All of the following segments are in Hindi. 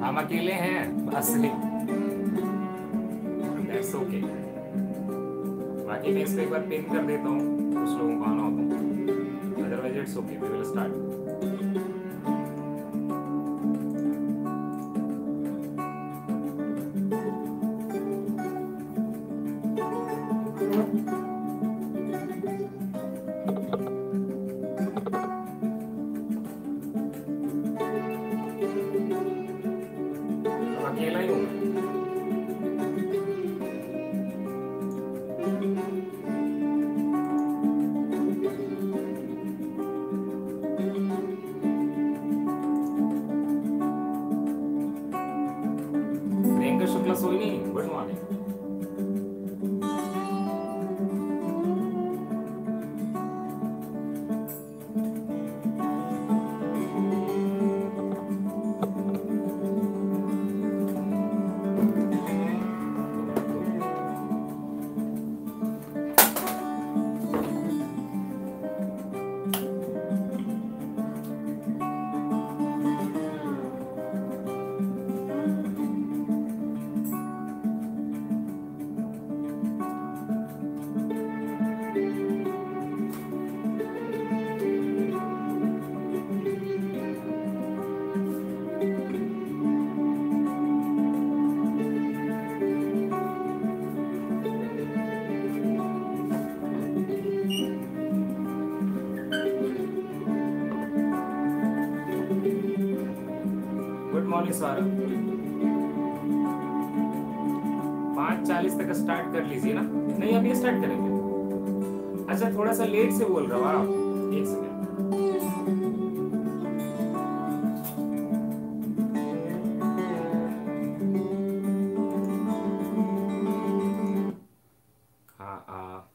हम अकेले हैं असली दैट्स ओके बाकी मैं इस पे एक बार पेंट कर देता हूँ कुछ लोगों को आना होता हूँ otherwise it's okay we will start days हाँ, हाँ।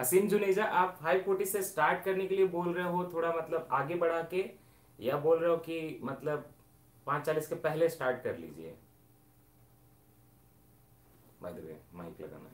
असीम जुनेजा आप फाइव फोर्टी से स्टार्ट करने के लिए बोल रहे हो थोड़ा मतलब आगे बढ़ा के या बोल रहे हो कि मतलब पांच चालीस के पहले स्टार्ट कर लीजिए माइक लगाना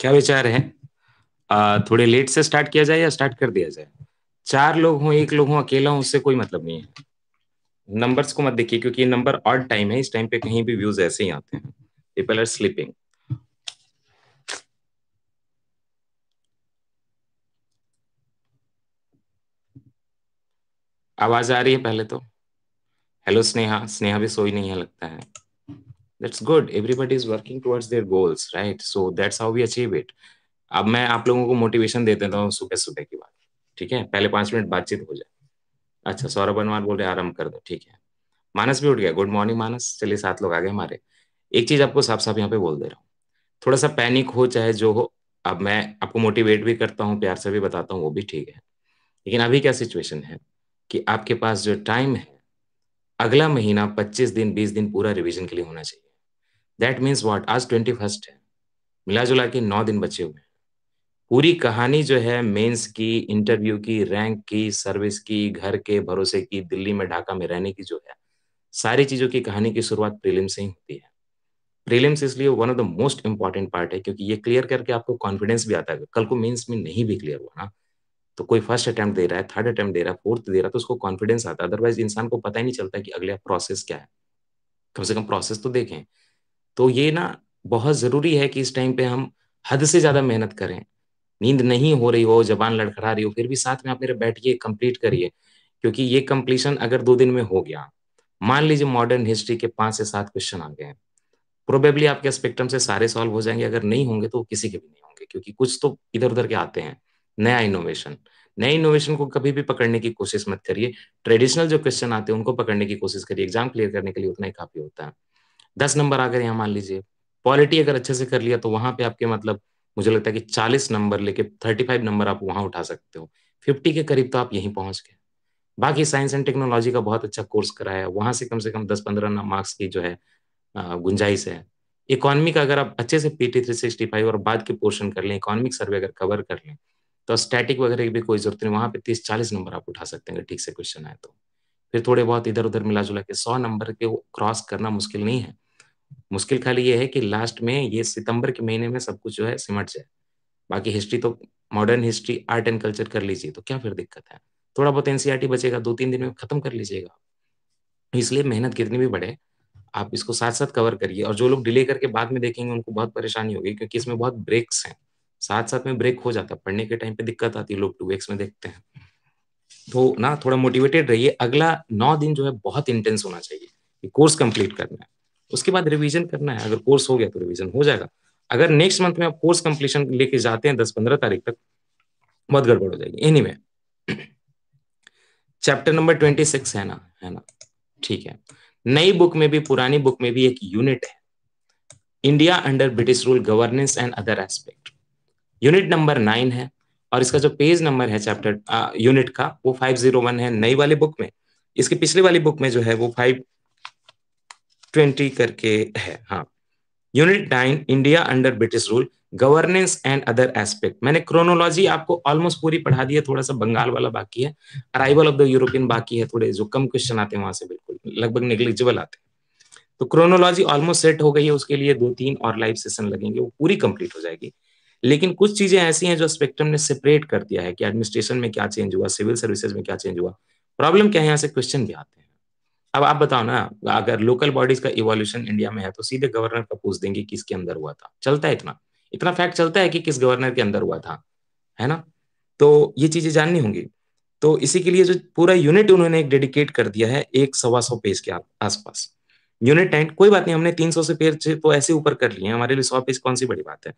क्या विचार है आ, थोड़े लेट से स्टार्ट किया जाए या स्टार्ट कर दिया जाए चार लोग हों एक लोग हों अकेला हूं उससे कोई मतलब नहीं है नंबर्स को मत देखिए क्योंकि नंबर ऑड टाइम है इस टाइम पे कहीं भी व्यूज ऐसे ही आते हैं पीपल आर स्लीपिंग आवाज आ रही है पहले तो हेलो स्नेहा स्नेहा भी सोई नहीं है लगता है that's good everybody is working towards their goals right so that's how we achieve it अब मैं आप लोगों को मोटिवेशन दे देता हूँ सुबह सुबह की बात ठीक है पहले पांच मिनट बातचीत हो जाए अच्छा सौरभ बनवार बोल रहे आराम कर दो ठीक है मानस भी उठ गया गुड मॉर्निंग मानस चलिए सात लोग आ गए हमारे एक चीज आपको साफ साफ यहाँ पे बोल दे रहा हूँ थोड़ा सा पैनिक हो चाहे जो हो अब मैं आपको मोटिवेट भी करता हूँ प्यार से भी बताता हूँ वो भी ठीक है लेकिन अभी क्या सिचुएशन है कि आपके पास जो टाइम है अगला महीना 25 दिन 20 दिन पूरा रिवीजन के लिए होना चाहिए दैट मीन्स वॉट आज ट्वेंटी फर्स्ट है मिला जुला के नौ दिन बचे हुए हैं पूरी कहानी जो है मेंस की इंटरव्यू की रैंक की सर्विस की घर के भरोसे की दिल्ली में ढाका में रहने की जो है सारी चीजों की कहानी की शुरुआत प्रीलिम्स से ही होती है प्रीलिम्स इसलिए one of the most important part है क्योंकि ये क्लियर करके आपको कॉन्फिडेंस भी आता है कल को मेंस में नहीं भी क्लियर हुआ ना तो कोई फर्स्ट अटेम्प्ट दे रहा है थर्ड अटेम्प्ट दे रहा है फोर्थ दे रहा है तो उसको कॉन्फिडेंस आता है अदरवाइज इंसान को पता ही नहीं चलता कि अगला प्रोसेस क्या है कम से कम प्रोसेस तो देखें तो ये ना बहुत ज़रूरी है कि इस टाइम पे हम हद से ज़्यादा मेहनत करें नींद नहीं हो रही हो जबान लड़खड़ा रही हो फिर भी साथ में आप मेरे बैठिए कंप्लीट करिए क्योंकि ये कंप्लीशन अगर दो दिन में हो गया मान लीजिए मॉडर्न हिस्ट्री के पांच से सात क्वेश्चन आ गए हैं प्रोबेबली आपके स्पेक्ट्रम से सारे सॉल्व हो जाएंगे अगर नहीं होंगे तो किसी के भी नहीं होंगे क्योंकि कुछ तो इधर उधर के आते हैं नया इनोवेशन नए इनोवेशन को कभी भी पकड़ने की कोशिश मत करिए ट्रेडिशनल जो क्वेश्चन आते हैं उनको पकड़ने की कोशिश करिए एग्जाम क्लियर करने के लिए उतना ही काफी होता है दस नंबर आकर यहाँ मान लीजिए पॉलिटी अगर अच्छे से कर लिया तो वहां पे आपके मतलब मुझे लगता है कि चालीस नंबर लेके थर्टी फाइव नंबर आप वहां उठा सकते हो फिफ्टी के करीब तो आप यहीं पहुंच गए बाकी साइंस एंड टेक्नोलॉजी का बहुत अच्छा कोर्स कराया वहां से कम से कम दस पंद्रह मार्क्स की जो है गुंजाइश है इकोनॉमिक अगर आप अच्छे से पीटी थ्री सिक्सटी फाइव और बाद के पोर्शन कर लें इकोनॉमिक सर्वे अगर कवर कर लें तो स्टैटिक वगैरह की भी कोई जरूरत नहीं वहां पे तीस चालीस नंबर आप उठा सकते हैं ठीक से क्वेश्चन आए तो फिर थोड़े बहुत इधर उधर मिला जुला के सौ नंबर के क्रॉस करना मुश्किल नहीं है मुश्किल खाली ये है कि लास्ट में ये सितंबर के महीने में सब कुछ जो है सिमट जाए बाकी हिस्ट्री तो modern history art and culture कर लीजिए तो क्या फिर दिक्कत है थोड़ा बहुत एनसीआरटी e बचेगा दो तीन दिन में खत्म कर लीजिएगा इसलिए मेहनत कितनी भी बढ़े आप इसको साथ साथ कवर करिए और जो लोग डिले करके बाद में देखेंगे उनको बहुत परेशानी होगी क्योंकि इसमें बहुत ब्रेक्स हैं साथ साथ में ब्रेक हो जाता है पढ़ने के टाइम पे दिक्कत आती है लोग टू वेक्स में देखते हैं तो ना थोड़ा मोटिवेटेड रहिए अगला नौ दिन जो है बहुत इंटेंस होना चाहिए कोर्स कंप्लीट करना है उसके बाद रिविजन करना है अगर कोर्स हो गया तो रिविजन हो जाएगा अगर नेक्स्ट मंथ में आप कोर्स कंप्लीशन लेके जाते हैं दस पंद्रह तारीख तक बहुत गड़बड़ हो जाएगी any chapter number twenty six है ना है ना ठीक है नई बुक में भी पुरानी बुक में भी एक यूनिट है India under British rule governance and other aspect unit number nine है और इसका जो पेज नंबर है चैप्टर यूनिट का वो फाइव जीरो वन है नई वाली बुक में इसके पिछले वाली बुक में जो है वो फाइव ट्वेंटी करके है हाँ unit nine India under British rule governance and other aspect मैंने क्रोनोलॉजी आपको ऑलमोस्ट पूरी पढ़ा दी है थोड़ा सा बंगाल वाला बाकी है अराइवल ऑफ द यूरोपियन बाकी है थोड़े जो कम क्वेश्चन आते हैं वहां से बिल्कुल लगभग निग्लिजिबल आते हैं तो क्रोनोलॉजी ऑलमोस्ट सेट हो गई है उसके लिए दो तीन और लाइव सेशन लगेंगे वो पूरी कंप्लीट हो जाएगी लेकिन कुछ चीजें ऐसी हैं जो स्पेक्ट्रम ने सेपरेट कर दिया है कि एडमिनिस्ट्रेशन में क्या चेंज हुआ सिविल सर्विसेज में क्या चेंज हुआ प्रॉब्लम क्या है यहाँ से क्वेश्चन भी आते हैं अब आप बताओ ना अगर लोकल बॉडीज का इवोल्यूशन इंडिया में है तो सीधे गवर्नर का पूछ देंगे किसके अंदर हुआ था चलता है इतना इतना फैक्ट चलता है कि किस गवर्नर के अंदर हुआ था है ना तो ये चीजें जाननी होंगी तो इसी के लिए जो पूरा यूनिट उन्होंने एक डेडिकेट कर दिया है एक सवा सौ पेज के आसपास यूनिट टेंट कोई बात नहीं हमने तीन सौ से पेज तो ऐसे ऊपर कर लिए हमारे लिए सौ पेज कौन सी बड़ी बात है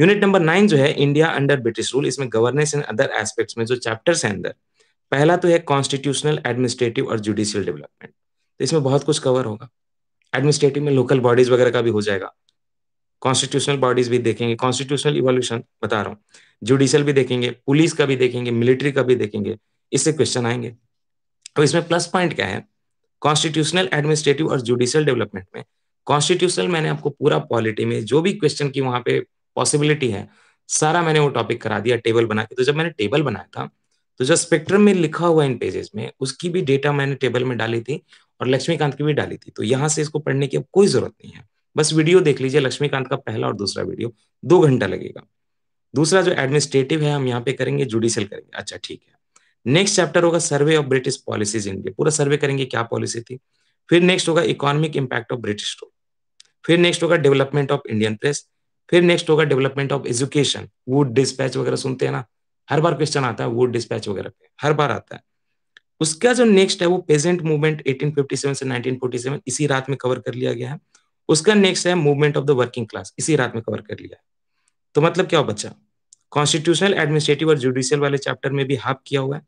यूनिट नंबर नाइन जो है इंडिया अंडर ब्रिटिश रूल इसमें गवर्नेंस इन अदर एस्पेक्ट्स में जो चैप्टर्स है अंदर पहला तो है कॉन्स्टिट्यूशनल एडमिनिस्ट्रेटिव और जुडिशियल डेवलपमेंट तो इसमें बहुत कुछ कवर होगा एडमिनिस्ट्रेटिव में लोकल बॉडीज वगैरह का भी हो जाएगा कॉन्स्टिट्यूशनल बॉडीज भी देखेंगे कॉन्स्टिट्यूशनल इवोल्यूशन बता रहा हूँ जुडिशियल भी देखेंगे पुलिस का भी देखेंगे मिलिट्री का भी देखेंगे इससे क्वेश्चन आएंगे तो इसमें प्लस पॉइंट क्या है कॉन्स्टिट्यूशनल एडमिनिस्ट्रेटिव और जुडिशियल डेवलपमेंट में कॉन्स्टिट्यूशनल मैंने आपको पूरा पॉलिटी में जो भी क्वेश्चन की वहां पे पॉसिबिलिटी है सारा मैंने वो टॉपिक करा दिया टेबल बना के तो जब मैंने टेबल बनाया था तो जो स्पेक्ट्रम में लिखा हुआ इन पेजेस में उसकी भी डेटा मैंने टेबल में डाली थी और लक्ष्मीकांत की भी डाली थी तो यहाँ से इसको पढ़ने की कोई जरूरत नहीं है बस वीडियो देख लीजिए लक्ष्मीकांत का पहला और दूसरा वीडियो दो घंटा लगेगा दूसरा जो एडमिनिस्ट्रेटिव है हम यहाँ पे करेंगे जुडिशियल करेंगे अच्छा ठीक है नेक्स्ट चैप्टर होगा survey of British policies India पूरा सर्वे करेंगे क्या पॉलिसी थी फिर नेक्स्ट होगा economic impact of British rule फिर नेक्स्ट होगा डेवलपमेंट ऑफ इंडियन प्रेस फिर नेक्स्ट होगा development of education Wood dispatch वगैरह सुनते हैं ना हर बार क्वेश्चन आता है वुड डिस्पैच वगैरह पे हर बार आता है उसका जो नेक्स्ट है वो पेजेंट मूवमेंट 1857 से 1947 इसी रात में कवर कर लिया गया है उसका नेक्स्ट है movement of the working class इसी रात में कवर कर लिया है तो मतलब क्या हो बच्चा कॉन्स्टिट्यूशनल एडमिनिस्ट्रेटिव और जुडिशियल वाले चैप्टर में भी हाफ किया हुआ है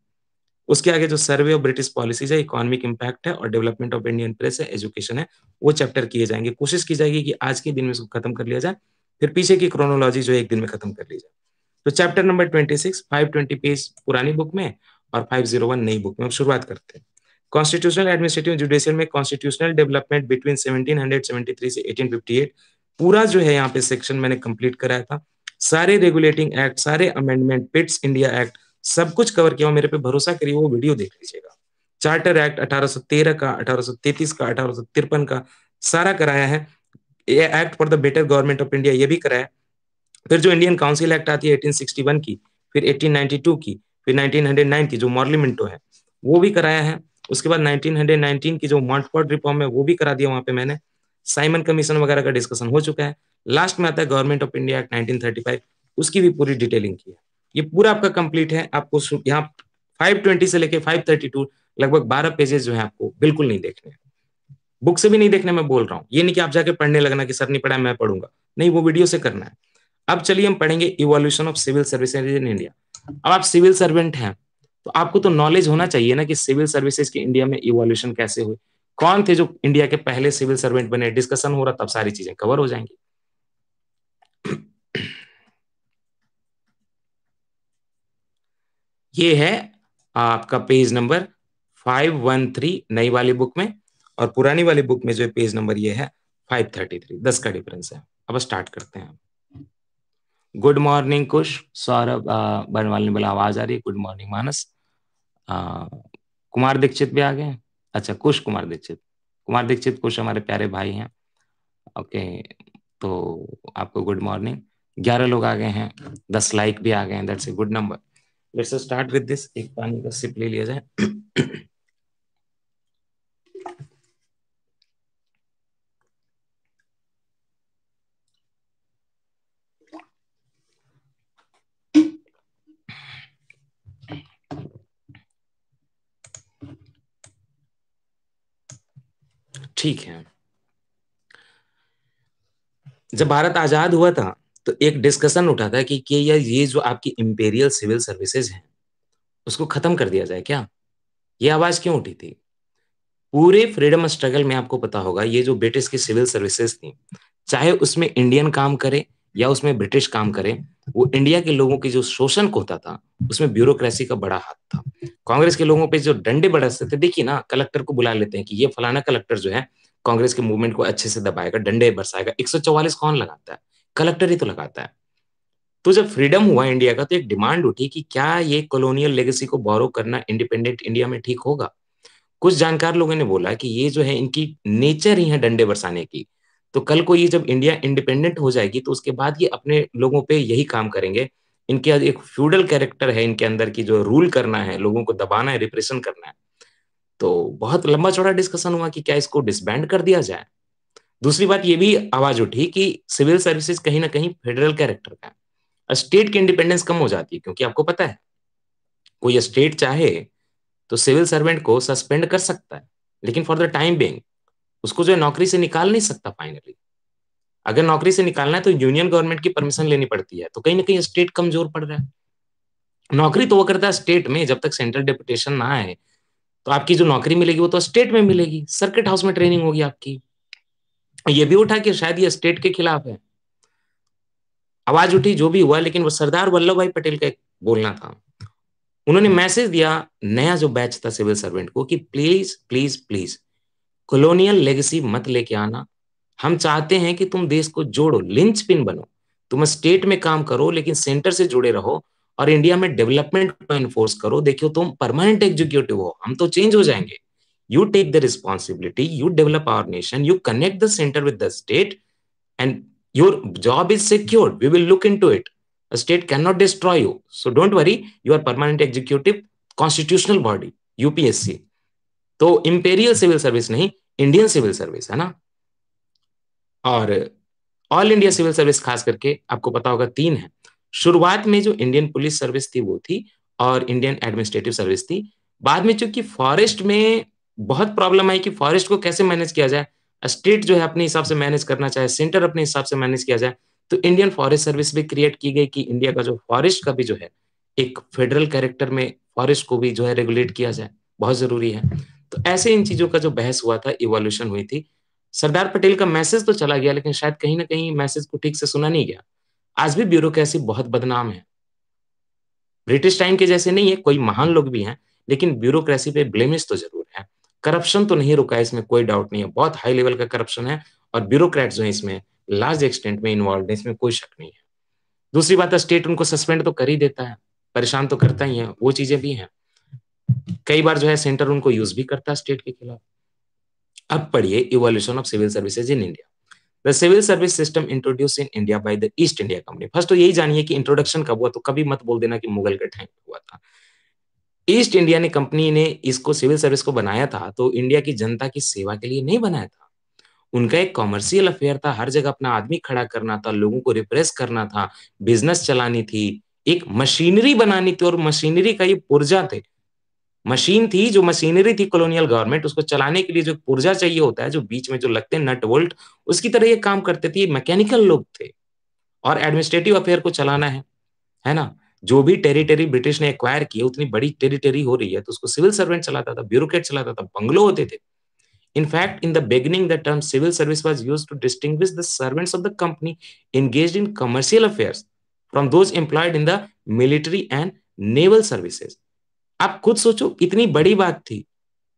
उसके आगे जो सर्वे ऑफ ब्रिटिश पॉलिसीज है इकोनॉमिक इम्पैक्ट है और डेवलपमेंट ऑफ इंडियन प्रेस है एजुकेशन है वो चैप्टर किए जाएंगे कोशिश की जाएगी कि आज के दिन में उसको खत्म कर लिया जाए फिर पीछे की क्रोनोलॉजी जो एक दिन में खत्म कर ली जाए तो chapter number twenty six five twenty page पुरानी बुक में और 501 नई बुक में हम शुरुआत करते हैं कॉन्स्टिट्यूशनल एडमिनिस्ट्रेटिव जुडिशियल में कॉन्स्टिट्यूशनल डेवलपमेंट बिटवीन 1773 से 1858 पूरा जो है यहाँ पे सेक्शन मैंने कंप्लीट कराया था सारे रेगुलेटिंग एक्ट सारे अमेंडमेंट पिट्स इंडिया एक्ट सब कुछ कवर किया मेरे पे भरोसा करिए वो वीडियो देख लीजिएगा चार्टर एक्ट 1813 का 1833 का अठारह का सारा कराया है ये act for the better government of India ये भी कराया फिर जो इंडियन काउंसिल एक्ट आती है 1861 की फिर 1892 की फिर 1909 की जो मॉर्ली मॉर्लीमिंटो है वो भी कराया है उसके बाद 1919 की जो मॉन्टफोर्ड रिफॉर्म है वो भी करा दिया वहां पे मैंने साइमन कमीशन वगैरह का डिस्कशन हो चुका है लास्ट में आता है government of India act nineteen उसकी भी पूरी डिटेलिंग की है ये पूरा आपका कंप्लीट है आपको यहाँ 520 से लेके 532 लगभग 12 पेजेस जो है आपको बिल्कुल नहीं देखने बुक से भी नहीं देखने मैं बोल रहा हूँ ये नहीं कि आप जाके पढ़ने लगना कि सर नहीं पढ़ा मैं पढ़ूंगा नहीं वो वीडियो से करना है अब चलिए हम पढ़ेंगे evolution of civil services in India अब आप सिविल सर्वेंट हैं तो आपको तो नॉलेज होना चाहिए ना कि सिविल सर्विसेज के इंडिया में इवोल्यूशन कैसे हुए कौन थे जो इंडिया के पहले सिविल सर्वेंट बने डिस्कशन हो रहा तब सारी चीजें कवर हो जाएंगी ये है आपका पेज नंबर 513 नई वाली बुक में और पुरानी वाली बुक में जो पेज नंबर ये है 533 10 का डिफरेंस है अब स्टार्ट करते हैं गुड मॉर्निंग कुश सौरभ बनवाल ने बोला आवाज आ रही है गुड मॉर्निंग मानस कुमार दीक्षित भी आ गए अच्छा कुश कुमार दीक्षित कुमार दीक्षित कुश हमारे प्यारे भाई हैं ओके तो आपको गुड मॉर्निंग ग्यारह लोग आ गए हैं दस लाइक भी आ गए हैं that's a good number let's start with this एक पानी का सिप ले लिया जाए ठीक है जब भारत आजाद हुआ था तो एक डिस्कशन उठा था कि क्या ये जो आपकी इंपेरियल सिविल सर्विसेज है उसको खत्म कर दिया जाए क्या ये आवाज क्यों उठी थी पूरे फ्रीडम स्ट्रगल में आपको पता होगा ये जो ब्रिटिश की सिविल सर्विसेज थी चाहे उसमें इंडियन काम करे या उसमें ब्रिटिश काम करें वो इंडिया के लोगों के जो शोषण होता था उसमें ब्यूरोक्रेसी का बड़ा हाथ था कांग्रेस के लोगों पे जो डंडे बरसते थे देखिए ना कलेक्टर को बुला लेते हैं कि ये फलाना कलेक्टर जो है कांग्रेस के मूवमेंट को अच्छे से दबाएगा डंडे बरसाएगा एक कौन लगाता है कलेक्टर ही तो लगाता है तो जब फ्रीडम हुआ इंडिया का तो एक डिमांड उठी कि क्या ये कॉलोनियल लेगेसी को बोरो करना इंडिपेंडेंट इंडिया में ठीक होगा कुछ जानकार लोगों ने बोला कि ये जो है इनकी नेचर ही है डंडे बरसाने की तो कल को ये जब इंडिया इंडिपेंडेंट हो जाएगी तो उसके बाद ये अपने लोगों पे यही काम करेंगे इनके एक फ्यूडल कैरेक्टर है इनके अंदर की जो रूल करना है लोगों को दबाना है रिप्रेशन करना है तो बहुत लंबा चौड़ा डिस्कशन हुआ कि क्या इसको डिसबैंड कर दिया जाए दूसरी बात ये भी आवाज उठी कि सिविल सर्विसेज कहीं ना कहीं फेडरल कैरेक्टर का है स्टेट की इंडिपेंडेंस कम हो जाती है क्योंकि आपको पता है कोई स्टेट चाहे तो सिविल सर्वेंट को सस्पेंड कर सकता है लेकिन फॉर द टाइम बिंग उसको जो है नौकरी से निकाल नहीं सकता फाइनली अगर नौकरी से निकालना है तो यूनियन गवर्नमेंट की परमिशन लेनी पड़ती है तो कहीं ना कहीं स्टेट कमजोर पड़ रहा है नौकरी तो वो करता है स्टेट में जब तक सेंट्रल डेपुटेशन ना आए तो आपकी जो नौकरी मिलेगी वो तो स्टेट में मिलेगी सर्किट हाउस में ट्रेनिंग होगी आपकी ये भी उठा कि शायद ये स्टेट के खिलाफ है आवाज उठी जो भी हुआ लेकिन वो सरदार वल्लभ भाई पटेल का एक बोलना था उन्होंने मैसेज दिया नया जो बैच था सिविल सर्वेंट को कि please please please colonial legacy मत लेके आना हम चाहते हैं कि तुम देश को जोड़ो लिंच पिन बनो तुम स्टेट में काम करो लेकिन सेंटर से जुड़े रहो और इंडिया में डेवलपमेंट को इन्फोर्स करो देखियो तुम परमानेंट एग्जीक्यूटिव हो हम तो चेंज हो जाएंगे you take the responsibility you develop our nation you connect the centre with the state and your job is secured we will look into it state can not destroy you so don't worry you are permanent executive constitutional body UPSC तो इंपेरियल सिविल सर्विस नहीं इंडियन सिविल सर्विस है ना और ऑल इंडिया सिविल सर्विस खास करके आपको पता होगा तीन है शुरुआत में जो इंडियन पुलिस सर्विस थी वो थी और इंडियन एडमिनिस्ट्रेटिव सर्विस थी बाद में चूंकि फॉरेस्ट में बहुत प्रॉब्लम आई कि फॉरेस्ट को कैसे मैनेज किया जाए स्टेट जो है अपने हिसाब से मैनेज करना चाहे सेंटर अपने हिसाब से मैनेज किया जाए तो इंडियन फॉरेस्ट सर्विस भी क्रिएट की गई कि इंडिया का जो फॉरेस्ट का भी जो है एक फेडरल कैरेक्टर में फॉरेस्ट को भी जो है रेगुलेट किया जाए बहुत जरूरी है तो ऐसे इन चीजों का जो बहस हुआ था इवोल्यूशन हुई थी सरदार पटेल का मैसेज तो चला गया लेकिन शायद कहीं ना कहीं मैसेज को ठीक से सुना नहीं गया आज भी ब्यूरोक्रेसी बहुत बदनाम है ब्रिटिश टाइम के जैसे नहीं है कोई महान लोग भी हैं लेकिन ब्यूरोक्रेसी पे ब्लेमिश तो जरूर है करप्शन तो नहीं रुका इसमें कोई डाउट नहीं है बहुत हाई लेवल का करप्शन है और ब्यूरोक्रेट जो है इसमें लार्ज एक्सटेंट में इन्वॉल्व है इसमें कोई शक नहीं है दूसरी बात है स्टेट उनको सस्पेंड तो कर ही देता है परेशान तो करता ही है वो चीजें भी हैं कई बार जो है सेंटर उनको यूज भी करता है स्टेट के खिलाफ अब पढ़िए evolution of civil services in India the civil service system introduce in India by the East India Company first तो यही जानिए कि इंट्रोडक्शन कब हुआ तो कभी मत बोल देना कि मुगल के टाइम हुआ था ईस्ट इंडिया ने कंपनी ने इसको सिविल सर्विस को बनाया था तो इंडिया की जनता की सेवा के लिए नहीं बनाया था उनका एक कॉमर्शियल अफेयर था हर जगह अपना आदमी खड़ा करना था लोगों को रिप्रेस करना था बिजनेस चलानी थी एक मशीनरी बनानी थी और मशीनरी का ये पुर्जा थे मशीन थी जो मशीनरी थी कॉलोनियल गवर्नमेंट उसको चलाने के लिए जो पुर्जा चाहिए होता है जो बीच में जो लगते हैं नट वोल्ट उसकी तरह ये काम करते थे मैकेनिकल लोग थे और एडमिनिस्ट्रेटिव अफेयर को चलाना है है ना जो भी टेरिटरी ब्रिटिश ने एक्वायर की उतनी बड़ी टेरिटरी हो रही है तो उसको सिविल सर्वेंट चलाता था ब्यूरोक्रेट चलाता था बंगलो होते थे in fact in the beginning the term civil service was use to distinguish the servants of the company engage in commercial affair from those employed in the military and naval services आप खुद सोचो इतनी बड़ी बात थी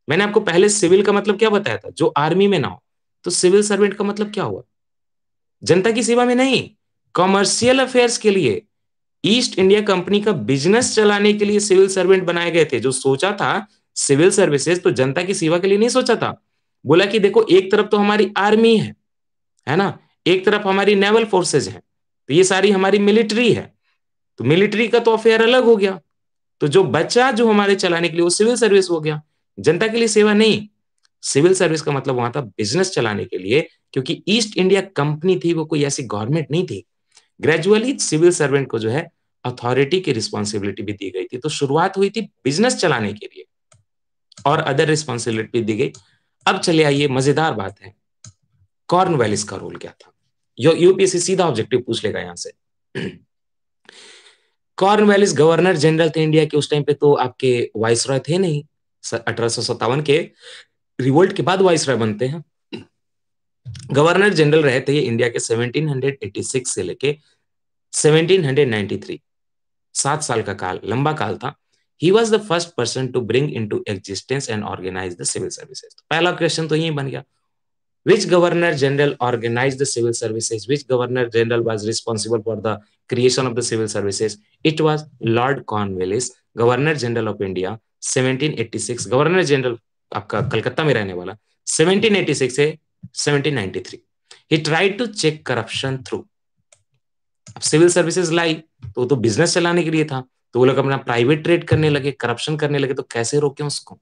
मैंने आपको पहले सिविल का मतलब क्या बताया था जो आर्मी में ना हो तो सिविल सर्वेंट का मतलब क्या हुआ जनता की सेवा में नहीं कॉमर्शियल अफेयर्स के लिए ईस्ट इंडिया कंपनी का बिजनेस चलाने के लिए सिविल सर्वेंट बनाए गए थे जो सोचा था सिविल सर्विसेज तो जनता की सेवा के लिए नहीं सोचा था बोला कि देखो एक तरफ तो हमारी आर्मी है है ना एक तरफ हमारी नेवल फोर्सेज है तो ये सारी हमारी मिलिट्री है तो मिलिट्री का तो अफेयर अलग हो गया तो जो बचा जो हमारे चलाने के लिए वो सिविल सर्विस हो गया जनता के लिए सेवा नहीं सिविल सर्विस का मतलब वहां था बिजनेस चलाने के लिए क्योंकि ईस्ट इंडिया कंपनी थी वो कोई ऐसी गवर्नमेंट नहीं थी ग्रेजुअली सिविल सर्वेंट को जो है अथॉरिटी की रिस्पॉन्सिबिलिटी भी दी गई थी तो शुरुआत हुई थी बिजनेस चलाने के लिए और अदर रिस्पॉन्सिबिलिटी दी गई अब चले आइए मजेदार बात है वैलिस का रोल क्या था यूपीएससी सीधा ऑब्जेक्टिव पूछ लेगा यहां से कॉर्नवेलिस गवर्नर जनरल थे इंडिया के उस टाइम पे तो आपके वाइस रॉय थे नहीं अठारह के रिवोल्ट के बाद वाइस रॉय बनते हैं गवर्नर जनरल रहे थे ये इंडिया के 1786 से लेके 1793 सात साल का काल लंबा काल था he was the first person to bring into existence and organise the civil services पहला क्वेश्चन तो यही बन गया which governor general organized the civil services which governor general was responsible for the creation of the civil services it was lord cornwallis governor general of india 1786 governor general आपका कलकत्ता में रहने वाला 1786 से 1793 he tried to check corruption through अब सिविल सर्विसेज लाई तो वो तो बिजनेस चलाने के लिए था तो वो लोग अपना प्राइवेट ट्रेड करने लगे करप्शन करने लगे तो कैसे रोके उसको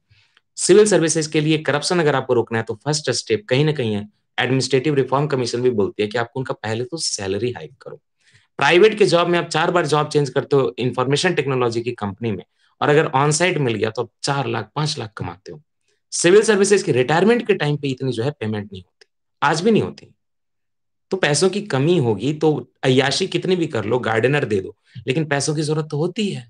सिविल सर्विसेज के लिए करप्शन अगर आपको रोकना है तो फर्स्ट स्टेप कहीं ना कहीं है एडमिनिस्ट्रेटिव रिफॉर्म कमीशन भी बोलती है कि आपको उनका पहले तो सैलरी हाइक करो प्राइवेट के जॉब में आप चार बार जॉब चेंज करते हो इन्फॉर्मेशन टेक्नोलॉजी की कंपनी में और अगर ऑन साइट मिल गया तो आप चार लाख पांच लाख कमाते हो सिविल सर्विसेज की रिटायरमेंट के टाइम पे इतनी जो है पेमेंट नहीं होती आज भी नहीं होती तो पैसों की कमी होगी तो अयाशी कितनी भी कर लो गार्डनर दे दो लेकिन पैसों की जरूरत तो होती है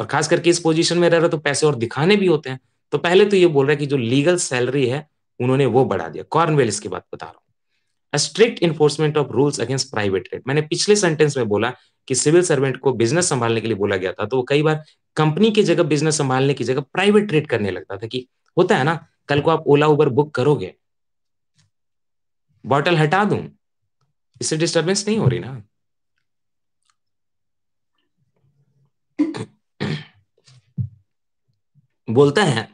और खास करके इस पोजीशन में रह रहे हो तो पैसे और दिखाने भी होते हैं तो पहले तो ये बोल रहा है कि जो लीगल सैलरी है उन्होंने वो बढ़ा दिया कॉर्नवेल की बात बता रहा हूँ strict enforcement of rules against private rate मैंने पिछले सेंटेंस में बोला कि सिविल सर्वेंट को बिजनेस संभालने के लिए बोला गया था तो वो कई बार कंपनी की जगह बिजनेस संभालने की जगह प्राइवेट रेट करने लगता था कि होता है ना कल को आप ओला उबर बुक करोगे बॉटल हटा दू इससे डिस्टर्बेंस नहीं हो रही ना बोलता है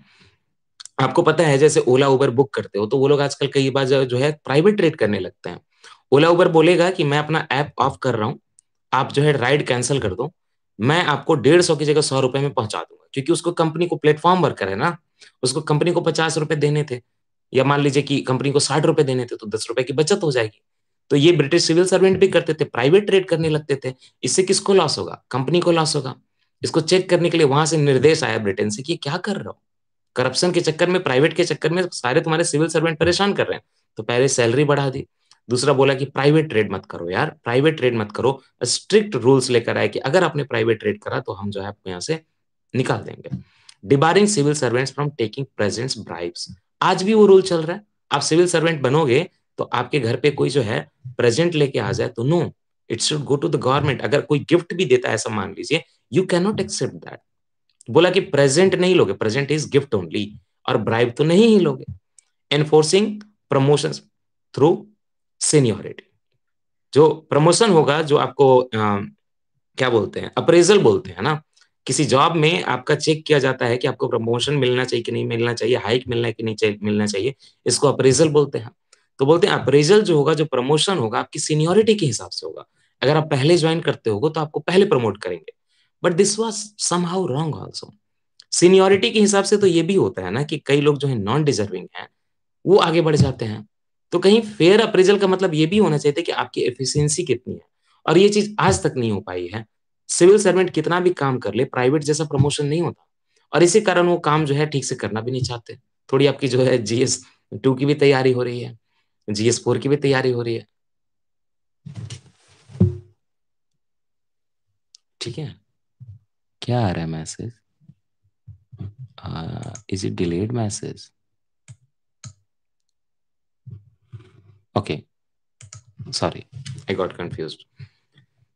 आपको पता है जैसे ओला उबर बुक करते हो तो वो लोग आजकल कई बार जो है प्राइवेट रेट करने लगते हैं ओला उबर बोलेगा कि मैं अपना ऐप ऑफ कर रहा हूँ आप जो है राइड कैंसिल कर दो मैं आपको डेढ़ सौ की जगह सौ रुपए में पहुंचा दूंगा क्योंकि उसको कंपनी को प्लेटफॉर्म वर्कर है ना उसको कंपनी को पचास रुपए देने थे या मान लीजिए कि कंपनी को साठ रुपए देने थे तो दस रुपए की बचत हो जाएगी तो ये ब्रिटिश सिविल सर्वेंट भी करते थे प्राइवेट ट्रेड करने लगते थे इससे किसको लॉस होगा कंपनी को लॉस होगा इसको चेक करने के लिए वहां से निर्देश आया ब्रिटेन से कि क्या कर रहा हो करप्शन के चक्कर में प्राइवेट के चक्कर में सारे तुम्हारे सिविल सर्वेंट परेशान कर रहे हैं तो पहले सैलरी बढ़ा दी दूसरा बोला कि प्राइवेट ट्रेड मत करो यार प्राइवेट ट्रेड मत करो स्ट्रिक्ट रूल्स लेकर आए कि अगर आपने प्राइवेट ट्रेड करा तो हम जो है आपको यहाँ से निकाल देंगे debarring civil servants from taking present bribes आज भी वो रूल चल रहा है आप सिविल सर्वेंट बनोगे तो आपके घर पे कोई जो है प्रेजेंट लेके आ जाए तो no it should go to the government अगर कोई गिफ्ट भी देता है ऐसा मान लीजिए यू कैनोट एक्सेप्ट दैट बोला कि प्रेजेंट नहीं लोगे प्रेजेंट इज गिफ्ट ओनली और ब्राइब तो नहीं ही लोगे एनफोर्सिंग प्रमोशन थ्रू सीनियोरिटी जो प्रमोशन होगा जो आपको आ, क्या बोलते हैं अप्रेजल बोलते हैं ना किसी जॉब में आपका चेक किया जाता है कि आपको प्रमोशन मिलना चाहिए कि नहीं मिलना चाहिए हाइक मिलना है कि नहीं चाहिए, मिलना चाहिए इसको अप्रेजल बोलते हैं तो बोलते हैं अप्रेजल जो होगा जो प्रमोशन होगा आपकी सीनियोरिटी के हिसाब से होगा अगर आप पहले ज्वाइन करते हो तो आपको पहले प्रमोट करेंगे but this was somehow wrong also seniority के हिसाब से तो ये भी होता है ना कि कई लोग जो है नॉन डिजर्विंग है वो आगे बढ़ जाते हैं तो कहीं फेयर अप्रेजल का मतलब ये भी होना चाहिए कि आपकी एफिशिएंसी कितनी है और ये चीज आज तक नहीं हो पाई है सिविल सर्वेंट कितना भी काम कर ले प्राइवेट जैसा प्रमोशन नहीं होता और इसी कारण वो काम जो है ठीक से करना भी नहीं चाहते थोड़ी आपकी जो है जीएस टू की भी तैयारी हो रही है जीएस फोर की भी तैयारी हो रही है ठीक है क्या आ रहा है message is it delayed message okay sorry I got confuse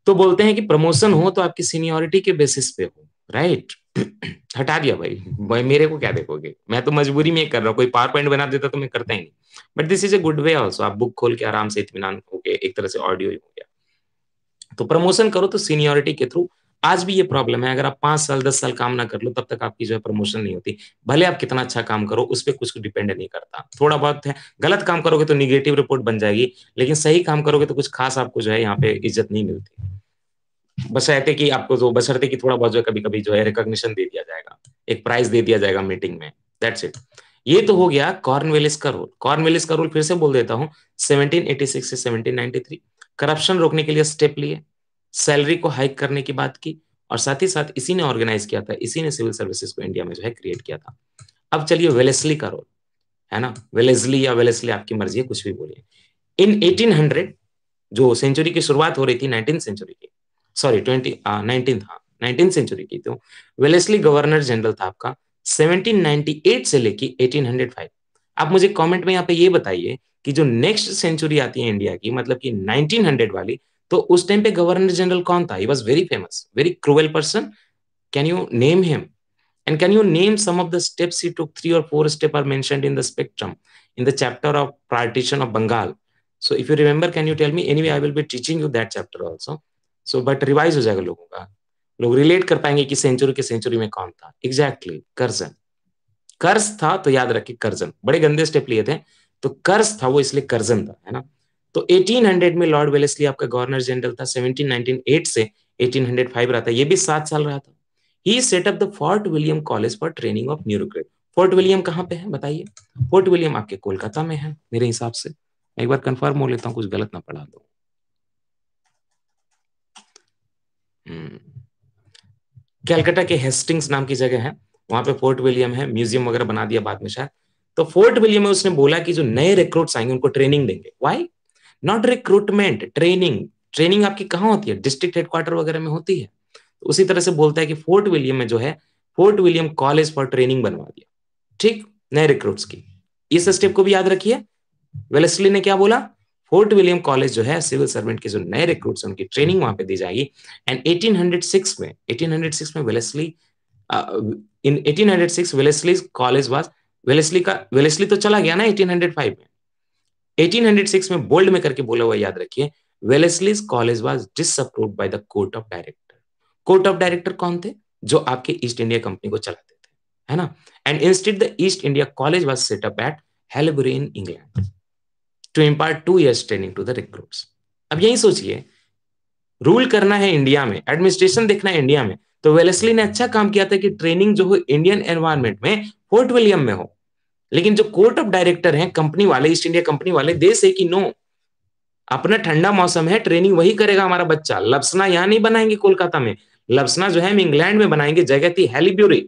तो बोलते हैं कि प्रमोशन हो तो आपकी सीनियोरिटी के बेसिस पे हो राइट right? हटा दिया भाई भाई मेरे को क्या देखोगे मैं तो मजबूरी में कर रहा हूँ कोई पावर पॉइंट बना देता तो मैं करता ही नहीं but this is a good way also आप बुक खोल के आराम से इतमान हो गए एक तरह से ऑडियो ही हो गया तो प्रमोशन करो तो सीनियोरिटी के थ्रू आज भी ये प्रॉब्लम है अगर आप पांच साल दस साल काम ना कर लो तब तक आपकी जो है प्रमोशन नहीं होती भले आप कितना अच्छा काम करो उस पर कुछ डिपेंड नहीं करता थोड़ा बहुत है गलत काम करोगे तो निगेटिव रिपोर्ट बन जाएगी लेकिन सही काम करोगे तो कुछ खास आपको जो है यहाँ पे इज्जत नहीं मिलती बसरते कि आपको जो बसरते कि थोड़ा बहुत जो कभी कभी जो है रिकॉग्निशन दे दिया जाएगा एक प्राइज दे दिया जाएगा मीटिंग में दैट्स इट ये तो हो गया कॉर्नवेलिस का रूल कॉर्नवेलिस का रूल फिर से बोल देता हूँ 1786 से 1793 करप्शन रोकने के लिए स्टेप लिए सैलरी को हाइक करने की बात की और साथ ही साथ इसी ने ऑर्गेनाइज किया था इसी ने सिविल सर्विसेज को इंडिया में जो है क्रिएट किया था अब चलिए वेलेसली का रोल है ना वेलेसली या वेलेसली आपकी मर्जी है कुछ भी बोलिए इन 1800 जो सेंचुरी की शुरुआत हो रही थी नाइनटीन सेंचुरी की सॉरी ट्वेंटी नाइनटीन था हाँ, नाइनटीन सेंचुरी की तो वेलेसली गवर्नर जनरल था आपका 1798 से लेके 1805 आप मुझे कमेंट में यहाँ पे ये बताइए कि जो नेक्स्ट सेंचुरी आती है इंडिया की मतलब कि 1900 वाली तो उस टाइम पे गवर्नर जनरल कौन था was very famous very cruel person can you name him and can you name some और four step are mention in the spectrum in the chapter of partition of Bengal so if you remember can you tell me any I will be teaching you that chapter also so but revise हो जाएगा लोगों का लोग रिलेट कर पाएंगे कि सेंचुरी के सेंचुरी में कौन था एग्जैक्टली exactly, कर्जन कर्ज था तो याद रखिए कर्जन बड़े गंदे स्टेप लिए थे तो कर्ज था वो इसलिए कर्जन था है ना तो 1800 में लॉर्ड वेलेसली आपका गवर्नर जनरल था 1798 से 1805 रहा था ये भी सात साल रहा था he set up the Fort William college for training of bureaucrat Fort William कहाँ पे है बताइए फोर्ट विलियम आपके कोलकाता में है मेरे हिसाब से मैं एक बार कंफर्म हो लेता हूँ कुछ गलत ना पढ़ा दो कैलकाटा hmm। के हेस्टिंग्स नाम की जगह है वहां पे फोर्ट विलियम है म्यूजियम वगैरह बना दिया बाद में शायद तो फोर्ट विलियम में उसने बोला कि जो नए रिक्रूट्स आएंगे उनको ट्रेनिंग देंगे why not recruitment training training आपकी कहाँ होती है डिस्ट्रिक्ट हेडक्वार्टर वगैरह में होती है उसी तरह से बोलता है कि फोर्ट विलियम में जो है Fort William college for training बनवा दिया ठीक नए रिक्रूट्स की इस स्टेप को भी याद रखिए वेलेस्ली ने क्या बोला फोर्ट विलियम कॉलेज जो है सिविल सर्वेंट के जो नए रिक्रूट्स हैं उनकी ट्रेनिंग वहां पे दी जाएगी एंड 1806 में 1806 में Wellesley in 1806 Wellesley college was Wellesley का वेलेस्ली तो चला गया ना 1805 में 1806 में बोल्ड में करके बोला हुआ याद रखिए Wellesley's college was disapproved by the court of director court of director कौन थे जो आपके ईस्ट इंडिया कंपनी को चलाते थे है ना and instead the East India college was set up at Haileybury in England to impart two years training to the recruits अब यही सोचिए रूल करना है इंडिया में एडमिनिस्ट्रेशन देखना है इंडिया में तो वेलेसली ने अच्छा काम किया था कि ट्रेनिंग जो हो इंडियन एनवायरमेंट में फोर्ट विलियम में हो लेकिन जो कोर्ट ऑफ डायरेक्टर हैं कंपनी वाले ईस्ट इंडिया कंपनी वाले देश है कि नो अपना ठंडा मौसम है ट्रेनिंग वही करेगा हमारा बच्चा लप्सना यहाँ नहीं बनाएंगे कोलकाता में लप्सना जो है हम इंग्लैंड में बनाएंगे जगह थी हेलीब्यूरी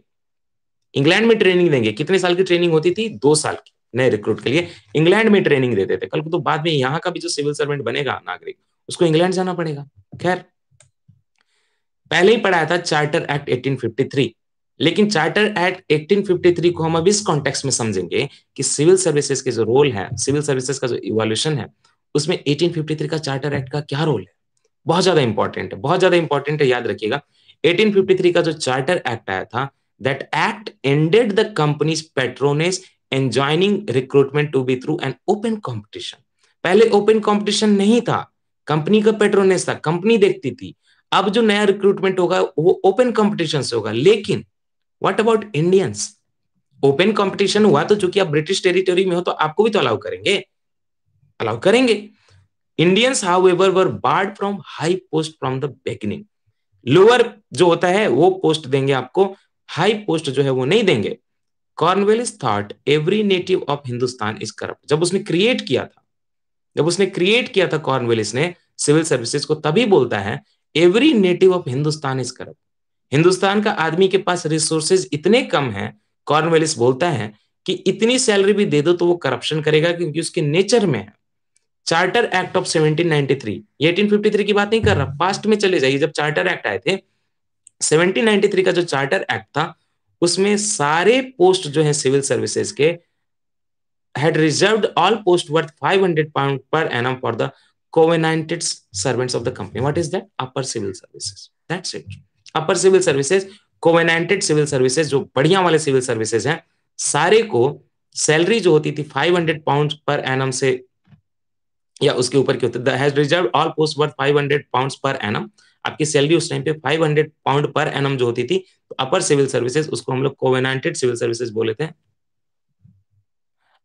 इंग्लैंड में ट्रेनिंग देंगे कितने साल की ट्रेनिंग होती थी दो साल की नए रिक्रूट के लिए इंग्लैंड में ट्रेनिंग देते थे कल को तो बाद में यहाँ का भी जो सिविल सर्वेंट बनेगा नागरिक उसको इंग्लैंड जाना पड़ेगा खैर पहले ही पढ़ाया था चार्टर एक्ट 1853 लेकिन चार्टर एक्ट 1853 को हम अब इस कॉन्टेक्स्ट में समझेंगे कि सिविल सर्विसेज के जो रोल है सिविल सर्विसेज का जो इवोल्यूशन है उसमें 1853 का चार्टर एक्ट का क्या रोल है बहुत ज्यादा इंपॉर्टेंट है बहुत ज्यादा इंपॉर्टेंट है याद रखिएगा 1853 का जो चार्टर एक्ट आया था that act ended the company's patronage and joining recruitment to be through an open competition पहले ओपन कॉम्पिटिशन नहीं था कंपनी का पेट्रोनेस था कंपनी देखती थी अब जो नया रिक्रूटमेंट होगा वो ओपन कॉम्पिटिशन से होगा लेकिन what about Indians open competition हुआ तो चूंकि आप ब्रिटिश टेरिटोरी में हो तो आपको भी तो अलाउ करेंगे अलाउ करेंगे Indians however were barred from high post from the beginning lower जो होता है वो पोस्ट देंगे आपको हाई पोस्ट जो है वो नहीं देंगे Cornwallis thought every native of Hindustan is corrupt जब उसने क्रिएट किया था जब उसने क्रिएट किया था कॉर्नवेलिस ने सिविल सर्विसेज को तभी बोलता है every native of Hindustan is corrupt Hindustan का आदमी के पास रिसोर्सेज इतने कम हैं कॉर्नवेलिस बोलता है कि इतनी सैलरी भी दे दो तो वो करप्शन करेगा क्योंकि उसके नेचर में है चार्टर एक्ट ऑफ 1793 1853 की बात नहीं कर रहा पास्ट में चले जाइए जब चार्टर एक्ट आए थे 1793 का जो चार्टर एक्ट था उसमें सारे पोस्ट जो है सिविल सर्विसेज के had reserved all post worth 500 pound per annum for the covenanted servants of the company What is that upper civil services. That's it. Upper civil services covenanted civil services जो बढ़िया वाले सिविल सर्विसेज हैं सारे को सैलरी जो होती थी 500 पाउंड पर एन से या उसके ऊपर की होती has reserved all post worth 500 pound per annum आपकी सैलरी उस टाइम पे 500 पाउंड पर एन जो होती थी तो अपर सिविल सर्विसेज उसको हम लोग कोवेनेंटेड सिविल सर्विसेज बोले थे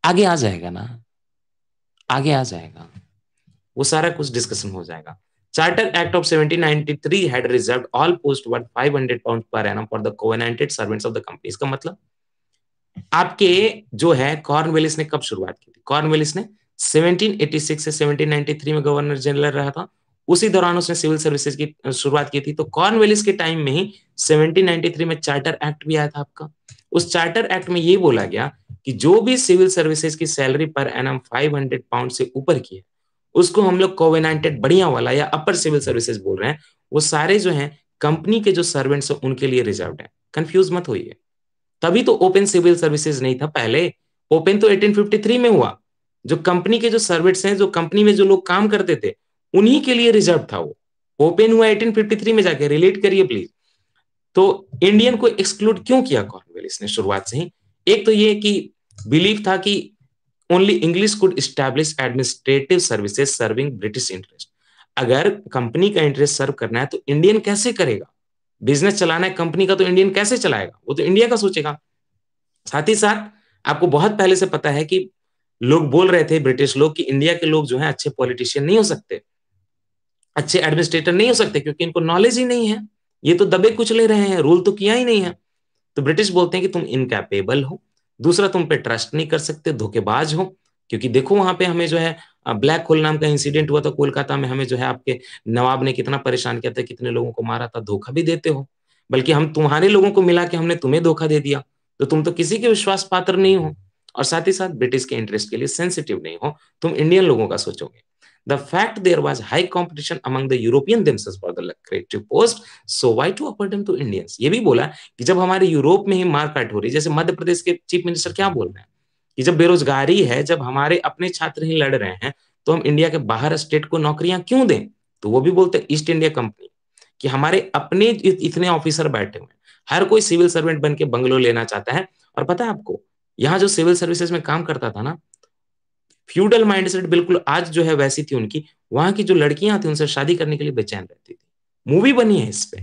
आगे आ जाएगा ना आगे आ जाएगा वो सारा कुछ डिस्कशन हो जाएगा Charter Act of 1793 had reserved all post worth 500 pounds per annum for the covenanted servants of the company. इसका मतलब आपके जो है cornwallis ने कब शुरुआत की थी cornwallis ने 1786 से 1793 में governor general रहा था उसी दौरान उसने सिविल सर्विसेज की शुरुआत की थी तो कॉर्नवेलिस के टाइम में ही 1793 में चार्टर एक्ट भी आया था आपका उस चार्टर एक्ट में ये बोला गया कि जो भी सिविल सर्विसेज की सैलरी पर एनम 500 पाउंड से ऊपर की है उसको हम लोग कोवेनाइटेड बढ़िया वाला या अपर सिविल सर्विसेज बोल रहे हैं वो सारे जो हैं कंपनी के जो सर्वेंट्स हैं उनके लिए रिजर्व है कंफ्यूज मत होइए तभी तो ओपन सिविल सर्विसेज नहीं था पहले ओपन तो 1853 में हुआ जो कंपनी के जो सर्वेंट्स हैं जो कंपनी में जो लोग काम करते थे उन्हीं के लिए रिजर्व था वो ओपन हुआ 1853 में जाके रिलेट करिए प्लीज तो इंडियन को एक्सक्लूड क्यों किया कॉर्नवेलिस ने शुरुआत से ही एक तो ये कि बिलीव था कि only English could establish administrative services serving British interest. अगर कंपनी का इंटरेस्ट सर्व करना है तो इंडियन कैसे करेगा बिजनेस चलाना है कंपनी का तो इंडियन कैसे चलाएगा वो तो इंडिया का सोचेगा साथ ही साथ आपको बहुत पहले से पता है कि लोग बोल रहे थे ब्रिटिश लोग कि इंडिया के लोग जो है अच्छे पॉलिटिशियन नहीं हो सकते अच्छे एडमिनिस्ट्रेटर नहीं हो सकते क्योंकि इनको नॉलेज ही नहीं है ये तो दबे कुचले रहे हैं रूल तो किया ही नहीं है तो ब्रिटिश बोलते हैं कि तुम इनकैपेबल हो दूसरा तुम पे ट्रस्ट नहीं कर सकते धोखेबाज हो क्योंकि देखो वहां पे हमें जो है ब्लैक होल नाम का इंसिडेंट हुआ था कोलकाता में हमें जो है आपके नवाब ने कितना परेशान किया था कितने लोगों को मारा था धोखा भी देते हो बल्कि हम तुम्हारे लोगों को मिला के हमने तुम्हें धोखा दे दिया तो तुम तो किसी के विश्वास पात्र नहीं हो और साथ ही साथ ब्रिटिश के इंटरेस्ट के लिए सेंसिटिव नहीं हो तुम इंडियन लोगों का सोचोगे The fact there was high competition among the European themselves for the creative post, so why to offer them to Indians? ये भी बोला कि जब हमारे यूरोप में ही मारकाट हो रही है जैसे मध्य प्रदेश के चीफ मिनिस्टर क्या बोल रहे हैं कि जब बेरोजगारी है जब हमारे अपने छात्र ही लड़ रहे हैं तो हम इंडिया के बाहर स्टेट को नौकरियां क्यों दें तो वो भी बोलते हैं ईस्ट इंडिया कंपनी कि हमारे अपने इतने ऑफिसर बैठे हुए हैं हर कोई सिविल सर्वेंट बन के बंगलो लेना चाहता है और पता है आपको यहाँ जो सिविल सर्विसेज में काम करता था ना फ्यूडल माइंडसेट बिल्कुल आज जो है वैसी थी उनकी वहां की जो लड़कियां थी उनसे शादी करने के लिए बेचैन रहती थी मूवी बनी है इस पे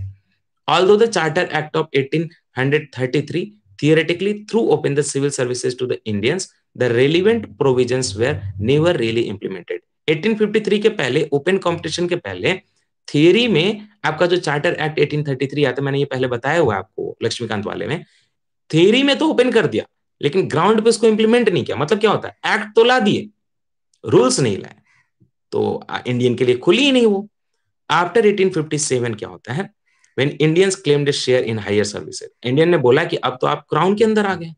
although the charter act of eighteen 1833 theoretically threw open the civil services to the Indians the relevant provision were never really implemented. 1853 के पहले ओपन कॉम्पिटिशन के पहले थियरी में आपका जो चार्टर एक्ट 1833 आता मैंने ये पहले बताया हुआ आपको लक्ष्मीकांत वाले में थियरी में तो ओपन कर दिया लेकिन ग्राउंड पे उसको इंप्लीमेंट नहीं किया मतलब क्या होता है एक्ट तो ला दिए रूल्स नहीं लाए तो इंडियन के लिए खुली ही नहीं वो आफ्टर 1857 क्या होता है when Indians claimed share in higher services Indian ने बोला कि अब तो आप क्राउन के अंदर आ गए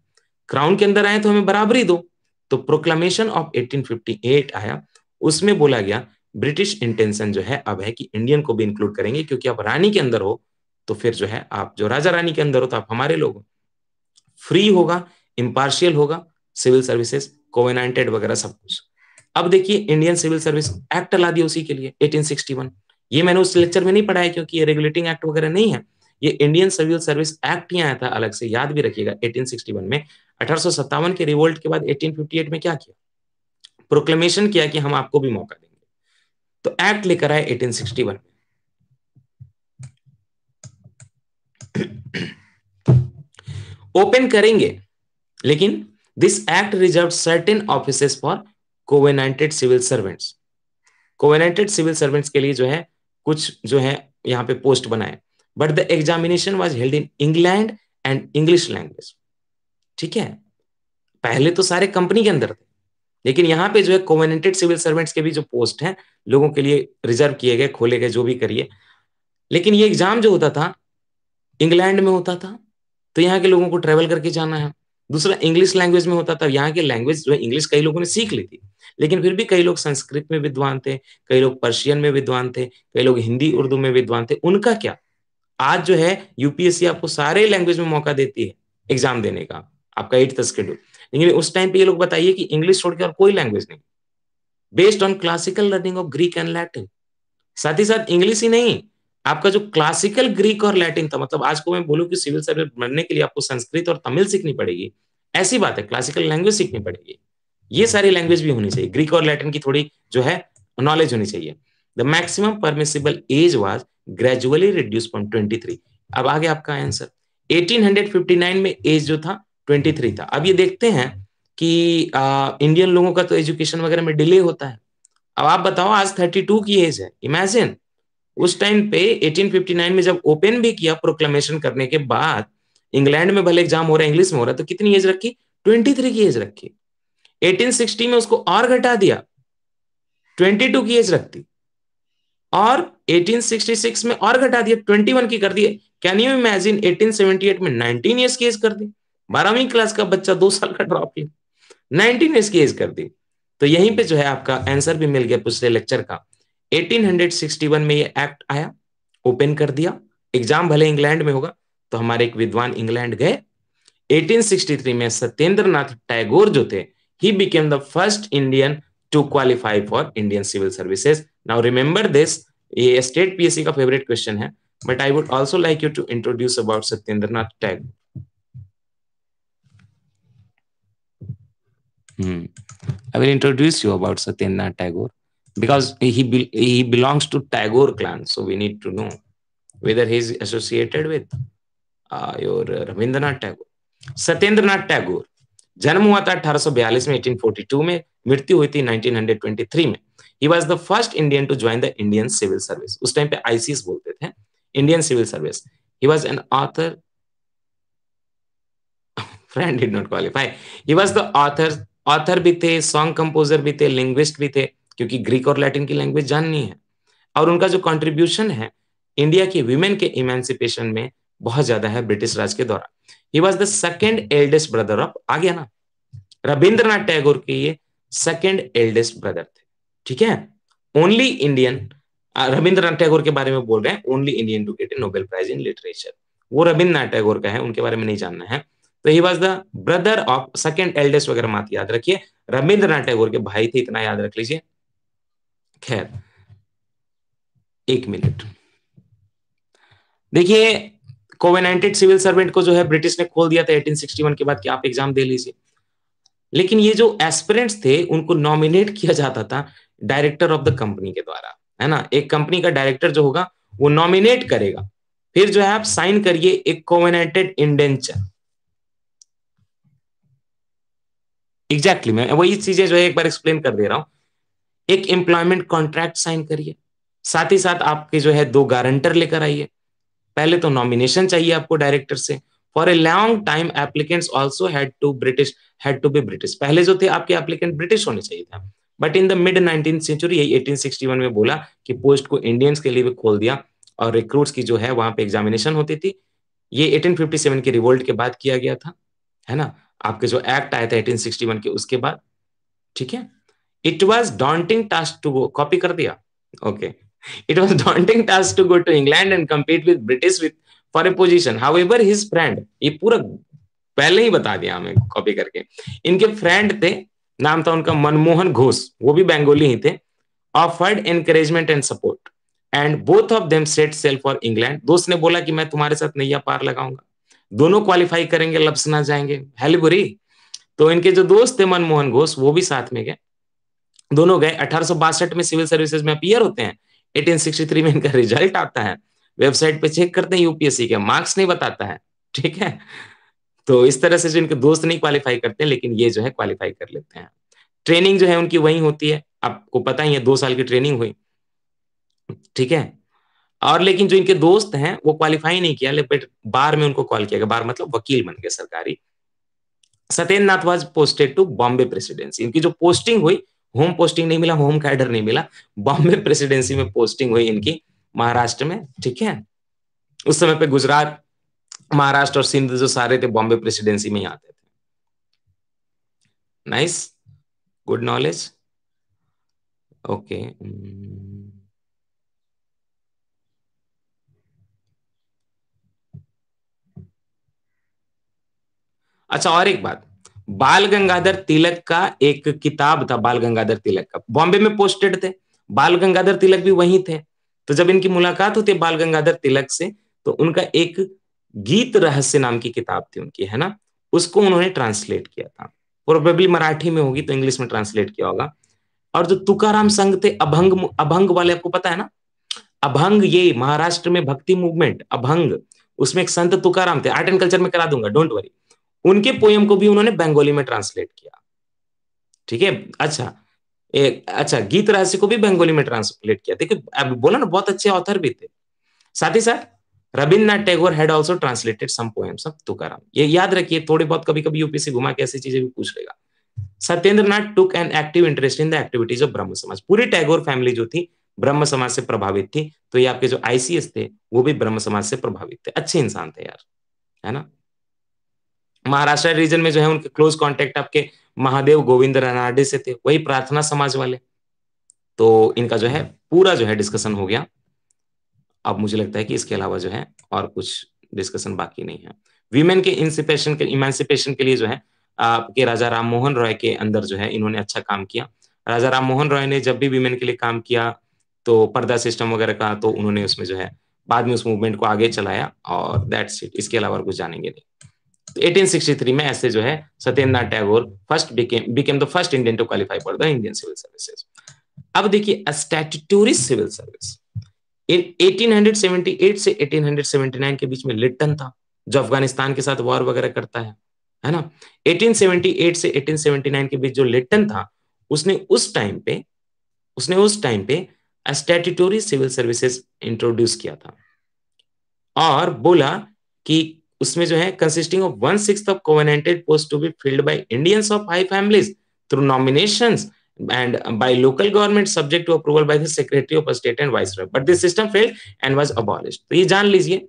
क्राउन के अंदर आए तो हमें बराबरी दो तो प्रोक्लामेशन ऑफ 1858 आया उसमें बोला गया ब्रिटिश इंटेंशन जो है अब है कि इंडियन को भी इंक्लूड करेंगे क्योंकि आप रानी के अंदर हो तो फिर जो है आप जो राजा रानी के अंदर हो तो आप हमारे लोग हो फ्री होगा इम्पार्शियल होगा सिविल सर्विसेज कोवेनाइटेड वगैरह सब कुछ अब देखिए इंडियन सिविल सर्विस एक्ट ला दिया उसी के लिए 1861 ये मैंने उस लेक्चर में नहीं पढ़ाया क्योंकि ये रेगुलेटिंग एक्ट वगैरह नहीं है ये इंडियन सिविल सर्विस एक्ट ही आया था अलग से याद भी रखिएगा 1861 में अठारह के रिवोल्ट के बाद 1858 में क्या किया प्रोक्लेमेशन किया कि हम आपको भी मौका देंगे तो एक्ट लेकर आए एटीन 1861 में ओपन करेंगे लेकिन this act reserve certain office for covenanted civil servants covenanted civil servants के लिए जो है कुछ जो है यहाँ पे पोस्ट बनाए but the examination was held in England and English language ठीक है पहले तो सारे कंपनी के अंदर थे लेकिन यहाँ पे जो है कोवेनेंटेड सिविल सर्वेंट्स के भी जो पोस्ट हैं लोगों के लिए रिजर्व किए गए खोले गए जो भी करिए लेकिन ये एग्जाम जो होता था इंग्लैंड में होता था तो यहाँ के लोगों को ट्रेवल करके जाना है दूसरा इंग्लिश लैंग्वेज में होता था यहाँ की लैंग्वेज जो इंग्लिश कई लोगों ने सीख ली थी लेकिन फिर भी कई लोग संस्कृत में विद्वान थे कई लोग पर्शियन में विद्वान थे कई लोग हिंदी उर्दू में विद्वान थे उनका क्या आज जो है यूपीएससी आपको सारे लैंग्वेज में मौका देती है एग्जाम देने का आपका एट तक लेकिन उस टाइम पे ये लोग बताइए कि इंग्लिश छोड़ के और कोई लैंग्वेज नहीं based on classical learning of Greek and Latin साथ ही साथ इंग्लिश ही नहीं आपका जो क्लासिकल ग्रीक और लैटिन था मतलब आज को मैं बोलूँ कि सिविल सर्विस बनने के लिए आपको संस्कृत और तमिल सीखनी पड़ेगी ऐसी बात है क्लासिकल लैंग्वेज सीखनी पड़ेगी ये सारी लैंग्वेज भी होनी चाहिए ग्रीक और लैटिन की थोड़ी जो है नॉलेज होनी चाहिए the maximum permissible age was gradually reduce from three अब आगे आपका आंसर 1859 में एज जो था 23 था अब ये देखते हैं कि आ, इंडियन लोगों का तो एजुकेशन वगैरह में डिले होता है अब आप बताओ आज 32 की एज है इमेजिन उस टाइम पे 1859 में जब ओपन भी किया प्रोक्लेमेशन करने के बाद इंग्लैंड में भले एग्जाम हो रहा है इंग्लिश में हो रहा है तो कितनी एज रखी 23 की एज रखी 1860 में उसको और घटा दिया 22 की एज रखती और 1866 में और घटा दिया 21 की कर दिया कैन यू इमेजिन 1878 में 19 ईयर्स की एज कर दी बारहवीं क्लास का बच्चा दो साल का ड्रॉप लिया 19 ईयर्स की एज कर दी तो यहीं पे जो है आपका आंसर भी मिल गया पिछले लेक्चर का 1861 में ये एक्ट आया ओपन कर दिया एग्जाम भले इंग्लैंड में होगा तो हमारे एक विद्वान इंग्लैंड गए 1863 में सत्येंद्र नाथ टैगोर जो थे he became the first Indian to qualify for Indian civil services now remember this ये स्टेट पीएससी का फेवरेट क्वेश्चन है but I would also like you to introduce about Satyendra Nath Tagore Hmm. I will introduce you about Satyendranath Tagore. because he be, he belongs to Tagore clan, so we need to know whether he is associated with uh, your uh, Rabindranath Tagore. Satyendranath tagore जन्म हुआ था 1842 में 1842 में मृत्यु हुई थी 1923 में he was the first Indian to join the Indian civil service उस टाइम पे आईसीएस बोलते थे Indian civil service he was an author friend did not qualify he was the author author भी थे सॉन्ग कंपोजर भी थे लिंग्विस्ट भी थे क्योंकि ग्रीक और लैटिन की लैंग्वेज जाननी है और उनका जो कंट्रीब्यूशन है इंडिया की वुमेन के इमेंसिपेशन में बहुत ज्यादा है ब्रिटिश राज के द्वारा he was the second eldest brother of आ गया ना रविंद्रनाथ टैगोर के ये सेकेंड एल्डेस्ट ब्रदर थे ठीक है ओनली इंडियन रविंद्रनाथ टैगोर के बारे में बोल रहे हैं only Indian to get a Nobel prize in literature वो रविंद्रनाथ टैगोर का है उनके बारे में नहीं जानना है तो he was the brother of second eldest वगैरह मत याद रखिए रविंद्रनाथ टैगोर के भाई थे इतना याद रख लीजिए खैर एक मिनट देखिए कोवेनेंटेड सिविल सर्वेंट को जो है ब्रिटिश ने खोल दिया था 1861 के बाद कि आप एग्जाम दे लीजिए लेकिन ये जो एस्पिरेंट्स थे उनको नॉमिनेट किया जाता था डायरेक्टर ऑफ द कंपनी के द्वारा है ना एक कंपनी का डायरेक्टर जो होगा वो नॉमिनेट करेगा फिर जो है आप साइन करिए एक कोवेनाइटेड इंडेंचर एग्जैक्टली मैं वही चीजें जो है एक बार एक्सप्लेन कर दे रहा हूं एक एम्प्लॉयमेंट कॉन्ट्रैक्ट साइन करिए साथ ही साथ आपके जो है दो गारंटर लेकर आइए पहले तो नॉमिनेशन चाहिए आपको डायरेक्टर से for a long time applicants also had to British had to be British पहले जो थे आपके एप्लीकेंट ब्रिटिश होने चाहिए था but in the mid nineteen century यही 1861 में बोला कि पोस्ट को इंडियंस के लिए भी खोल दिया और रिक्रूट्स की जो है वहां पे एग्जामिनेशन होती थी ये 1857 के रिवोल्ट के बाद किया गया था है ना आपके जो एक्ट आया था 1861 के उसके बाद ठीक है it was daunting task to go copy कर दिया okay it was daunting task to go to England and compete with British with for a position however his friend ये पूरा पहले ही बता दिया हमें कॉपी करके इनके फ्रेंड थे नाम था उनका मनमोहन घोष वो भी बेंगोली ही थे offered encouragement and support and both of them set sail for England दोस्त ने बोला कि मैं तुम्हारे साथ नैया पार लगाऊंगा दोनों क्वालिफाई करेंगे लपसना जाएंगे हेलबुरी तो इनके जो दोस्त थे मनमोहन घोष वो भी साथ में गए दोनों गए अठारह में सिविल सर्विसेज में अपियर होते हैं एटीन में इनका रिजल्ट आता है वेबसाइट पे चेक करते हैं यूपीएससी के मार्क्स नहीं बताता है ठीक है तो इस तरह से जो इनके दोस्त नहीं क्वालिफाई करते लेकिन ये जो है क्वालिफाई कर लेते हैं ट्रेनिंग जो है उनकी वही होती है आपको पता ही है दो साल की ट्रेनिंग हुई ठीक है और लेकिन जो इनके दोस्त हैं वो क्वालिफाई नहीं किया लेकिन बार में उनको कॉल किया गया बार मतलब वकील बन गए सरकारी Satyendra Nath was posted to Bombay presidency इनकी जो पोस्टिंग हुई होम पोस्टिंग नहीं मिला होम कैडर नहीं मिला बॉम्बे प्रेसिडेंसी में पोस्टिंग हुई इनकी महाराष्ट्र में ठीक है उस समय पे गुजरात महाराष्ट्र और सिंध जो सारे थे बॉम्बे प्रेसिडेंसी में ही आते थे नाइस गुड नॉलेज ओके अच्छा और एक बात बाल गंगाधर तिलक का एक किताब था बाल गंगाधर तिलक का बॉम्बे में पोस्टेड थे बाल गंगाधर तिलक भी वहीं थे तो जब इनकी मुलाकात होती है बाल गंगाधर तिलक से तो उनका एक गीत रहस्य नाम की किताब थी उनकी है ना उसको उन्होंने ट्रांसलेट किया था प्रोबेबली मराठी में होगी तो इंग्लिश में ट्रांसलेट किया होगा और जो तुकाराम संघ थे अभंग अभंग वाले आपको पता है ना अभंग ये महाराष्ट्र में भक्ति मूवमेंट अभंग उसमें एक संत तुकाराम थे आर्ट एंड कल्चर में करा दूंगा डोंट वरी उनके पोयम को भी उन्होंने बंगाली में ट्रांसलेट किया ठीक है अच्छा एक अच्छा गीत रहस्य को भी बंगाली में ट्रांसलेट किया देखिए बोला ना बहुत अच्छे ऑथर भी थे साथ ही साथ Rabindranath Tagore had also translated some poems of Tukaram ये याद रखिए थोड़े बहुत कभी कभी यूपीसी घुमा के ऐसी चीजें भी पूछ लेगा Satyendranath took an active interest in the activities of Brahmo Samaj पूरी टैगोर फैमिली जो थी ब्रह्म समाज से प्रभावित थी तो ये आपके जो आईसीएस थे वो भी ब्रह्म समाज से प्रभावित थे अच्छे इंसान थे यार है ना महाराष्ट्र रीजन में जो है उनके क्लोज कॉन्टेक्ट आपके महादेव गोविंद रनाडे से थे वही प्रार्थना समाज वाले तो इनका जो है पूरा जो है डिस्कशन हो गया अब मुझे लगता है कि इसके अलावा जो है और कुछ डिस्कशन बाकी नहीं है वीमेन के इंसिपेशन के इमेंसिपेशन के लिए जो है आपके राजा राम मोहन रॉय के अंदर जो है इन्होंने अच्छा काम किया राजा राम मोहन रॉय ने जब भी विमेन के लिए काम किया तो पर्दा सिस्टम वगैरह का तो उन्होंने उसमें जो है बाद में उस मूवमेंट को आगे चलाया और दैट्स इट इसके अलावा कुछ जानेंगे नहीं 1863 में ऐसे जो है Satyendra Nath Tagore first became the first Indian to qualify for the Indian civil services अब देखिए स्टैट्यूटरी सिविल सर्विस इन 1878 से 1879 के बीच में लिट्टन था जो अफगानिस्तान के साथ वॉर वगैरह करता है है ना 1878 से 1879 के बीच जो लिट्टन था उसने उस टाइम पे उसने उस टाइम पे स्टैट्यूटरी सिविल सर्विसेज इंट्रोड्यूस किया था और बोला कि उसमें जो है consisting of one six of covenanted post to be filled by Indians of high families through nomination and by local government subject to approval by the secretary of state and vice but this system failed and was abolish तो ये जान लीजिए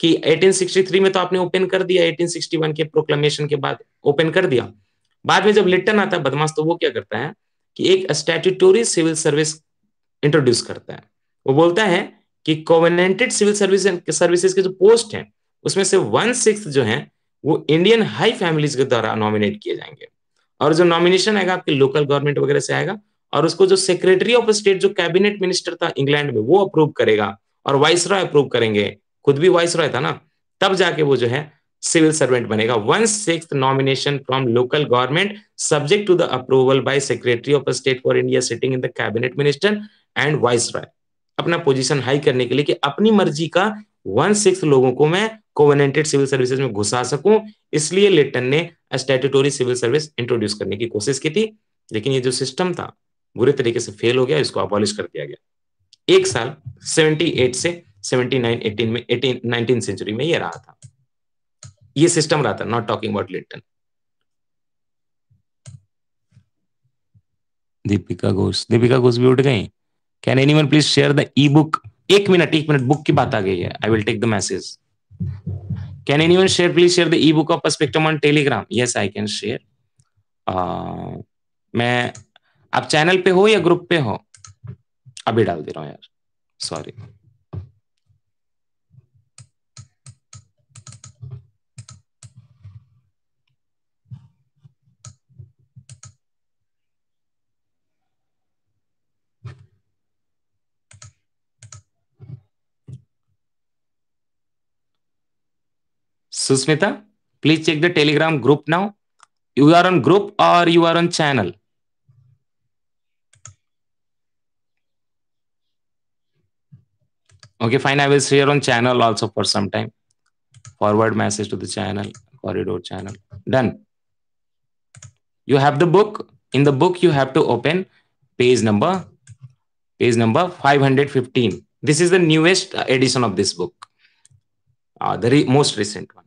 कि 1863 में तो आपने ओपन कर दिया 1861 के प्रोक्लेमेशन के बाद ओपन कर दिया बाद में जब लिटन आता है बदमाश तो वो क्या करता है कि एक स्टैट्यूटोरी सिविल सर्विस इंट्रोड्यूस करता है वो बोलता है कि कोवेनेंटेड सिविल सर्विस सर्विसेज के जो पोस्ट हैं उसमें से वन सिक्स जो है वो इंडियन हाई फैमिलीज के द्वारा नॉमिनेट किए जाएंगे और जो नॉमिनेशन आएगा आपके लोकल गवर्नमेंट वगैरह से आएगा और उसको जो सेक्रेटरी ऑफ स्टेट जो कैबिनेट मिनिस्टर था इंग्लैंड में वो अप्रूव करेगा और वाइस रॉय अप्रूव करेंगे खुद भी वाइस रॉय था ना तब जाके वो जो है सिविल सर्वेंट बनेगा one six nomination from local government subject to the approval by secretary of state for India sitting in the cabinet minister and viceroy अपना पोजिशन हाई करने के लिए कि अपनी मर्जी का वन सिक्स लोगों को मैं कोवेनेंटेड सिविल सर्विसेज में घुसा सकूं इसलिए लिटन ने स्टेटूटोरी सिविल सर्विस इंट्रोड्यूस करने की कोशिश की थी लेकिन ये जो सिस्टम था बुरे तरीके से फेल हो गया इसको अपॉलिश कर दिया गया एक साल 78 से 79 18 में 18 19 सेंचुरी में ये रहा था ये सिस्टम रहा था not talking about Lytton Deepika Ghosh Deepika Ghosh भी उठ गई can anyone please share the e book एक मिनट एक मिनट बुक की बात आ गई है I will take the message Can anyone share, please share the ebook of Perspectum on Telegram? Yes, I can share. Uh, मैं आप चैनल पे हो या ग्रुप पे हो अभी डाल दे रहा हूँ यार sorry Susmita, please check the Telegram group now. You are on group or you are on channel? Okay, fine. I will share on channel also for some time. Forward message to the channel, corridor channel. Done. You have the book. In the book, you have to open page number, page number 515. This is the newest uh, edition of this book, uh, the re most recent one.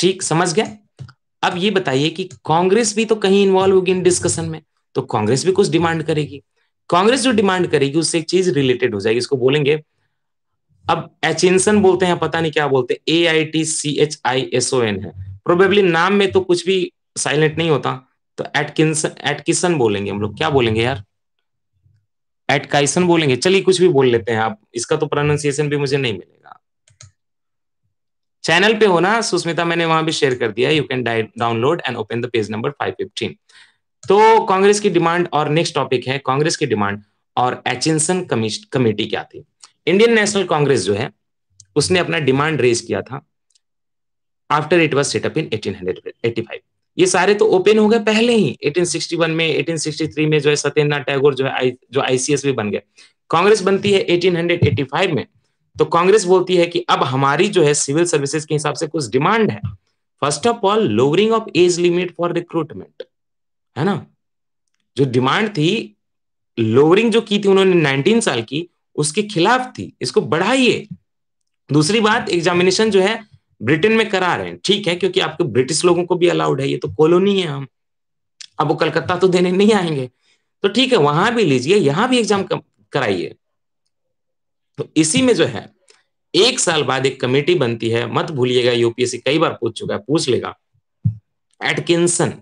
ठीक समझ गया अब ये बताइए कि कांग्रेस भी तो कहीं इन्वॉल्व होगी इन डिस्कशन में तो कांग्रेस भी कुछ डिमांड करेगी कांग्रेस जो डिमांड करेगी उससे एक चीज रिलेटेड हो जाएगी इसको बोलेंगे अब एचिनसन बोलते हैं पता नहीं क्या बोलते A I T C H I S O N है प्रोबेबली नाम में तो कुछ भी साइलेंट नहीं होता तो एटकिनसन एटकिसन बोलेंगे हम लोग क्या बोलेंगे यार एटकाइसन बोलेंगे चलिए कुछ भी बोल लेते हैं आप इसका तो प्रोनाउंसिएशन भी मुझे नहीं मिलेगा चैनल पे होना सुस्मिता मैंने वहां भी शेयर कर दिया you can download and open the page number 515 तो कांग्रेस की डिमांड और नेक्स्ट टॉपिक है कांग्रेस की डिमांड और एचिनसन कमेटी क्या थी इंडियन नेशनल कांग्रेस जो है उसने अपना डिमांड रेज किया था after it was set up in eighteen ये सारे तो ओपन हो गए पहले ही 1861 में 1863 में जो है सत्येंद्रनाथ टैगोर जो है जो आईसीएस भी बन गए कांग्रेस बनती है 1885 में तो कांग्रेस बोलती है कि अब हमारी जो है सिविल सर्विसेज के हिसाब से कुछ डिमांड है first of all lowering of age limit for recruitment है ना जो डिमांड थी लोअरिंग जो की थी उन्होंने 19 साल की उसके खिलाफ थी इसको बढ़ाइए दूसरी बात एग्जामिनेशन जो है ब्रिटेन में करा रहे हैं ठीक है क्योंकि आपके ब्रिटिश लोगों को भी अलाउड है ये तो कॉलोनी है हम अब वो कलकत्ता तो देने नहीं आएंगे तो ठीक है वहां भी लीजिए यहां भी एग्जाम कराइए तो इसी में जो है एक साल बाद एक कमेटी बनती है मत भूलिएगा यूपीएससी कई बार पूछ चुका है पूछ लेगा एटकिंसन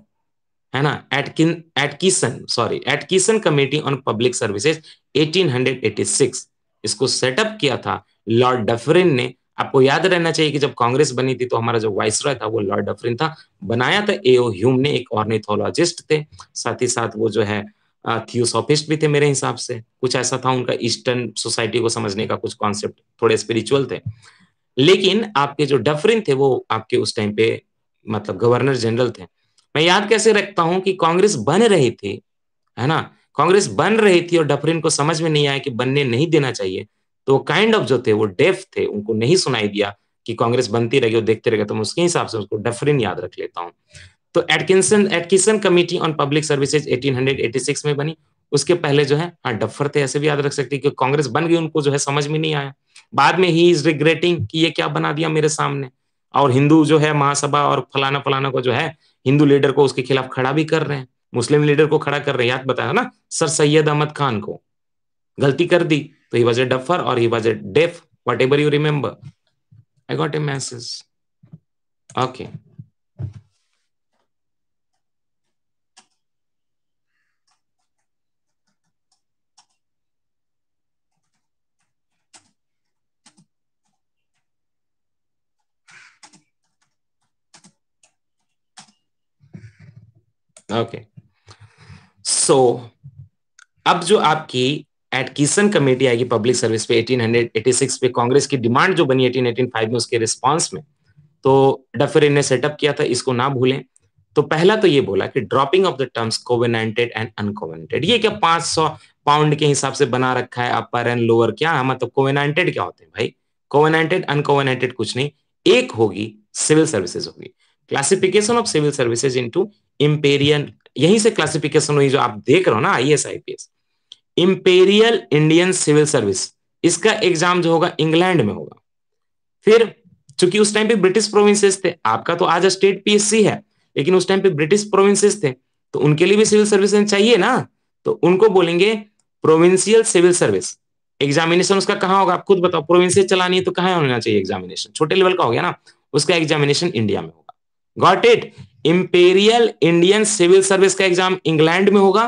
है ना Atkin Atkinson sorry Atkinson committee on public services 1886 इसको सेटअप किया था लॉर्ड डफरिन ने आपको याद रहना चाहिए कि जब कांग्रेस बनी थी तो हमारा जो वाइस रॉय था वो लॉर्ड डफरिन था बनाया था एओ ह्यूम ने एक ऑर्निथोलॉजिस्ट थे साथ ही साथ वो जो है थियोसॉफिस्ट भी थे मेरे हिसाब से कुछ ऐसा था उनका ईस्टर्न सोसाइटी को समझने का कुछ कॉन्सेप्ट थोड़े स्पिरिचुअल थे लेकिन आपके जो डफरिन थे वो आपके उस टाइम पे मतलब गवर्नर जनरल थे मैं याद कैसे रखता हूं कि कांग्रेस बन रही थी है ना कांग्रेस बन रही थी और डफरिन को समझ में नहीं आया कि बनने नहीं देना चाहिए तो वो काइंड ऑफ जो थे वो डेफ थे उनको नहीं सुनाई दिया कि कांग्रेस बनती रहेगी और देखते रहेगा तो मैं उसके हिसाब से उसको डफरिन याद रख लेता हूँ तो Atkinson Atkinson committee on public services 1886 में बनी उसके पहले जो है हाँ डफर थे ऐसे भी याद रख सकते हैं कि कांग्रेस बन गई उनको जो है समझ में नहीं आया बाद में ही इज रिग्रेटिंग कि ये क्या बना दिया मेरे सामने और हिंदू जो है महासभा और फलाना फलाना को जो है हिंदू लीडर को उसके खिलाफ खड़ा भी कर रहे हैं मुस्लिम लीडर को खड़ा कर रहे हैं याद बताया ना सर सैयद अहमद खान को गलती कर दी तो ही वॉज ए डफर और he was a deaf whatever you remember I got a message okay okay so अब जो आपकी एडकिसन कमेटी आएगी पब्लिक सर्विस पे 1886 पे कांग्रेस की डिमांड जो बनी 1885 में उसके रिस्पांस में तो डफरिन ने सेटअप किया था इसको ना भूलें तो पहला तो ये बोला कि dropping of the terms covenanted and uncovenanted ये क्या 500 पाउंड के हिसाब से बना रखा है अपर एंड लोअर क्या है हाँ, मतलब कोवेनेंटेड क्या होते हैं भाई कोवेनेंटेड अनकोवेनेंटेड कुछ नहीं एक होगी सिविल सर्विसेज होगी classification of civil services into imperial यहीं से क्लासिफिकेशन हुई जो आप देख रहे हो ना I S I P S imperial Indian civil service इसका एग्जाम जो होगा इंग्लैंड में होगा फिर चूंकि उस टाइम पे ब्रिटिश प्रोविंसेस थे आपका तो आज स्टेट पीएससी है लेकिन उस टाइम पे ब्रिटिश प्रोविंसेस थे तो उनके लिए भी सिविल सर्विस चाहिए ना तो उनको बोलेंगे प्रोविंशियल सिविल सर्विस एग्जामिनेशन उसका कहाँ होगा आप खुद बताओ प्रोविंस चलानी है तो कहाँ होना चाहिए एग्जामिनेशन छोटे लेवल का हो गया ना उसका एग्जामिनेशन इंडिया में होगा got it imperial Indian civil service का एग्जाम इंग्लैंड में होगा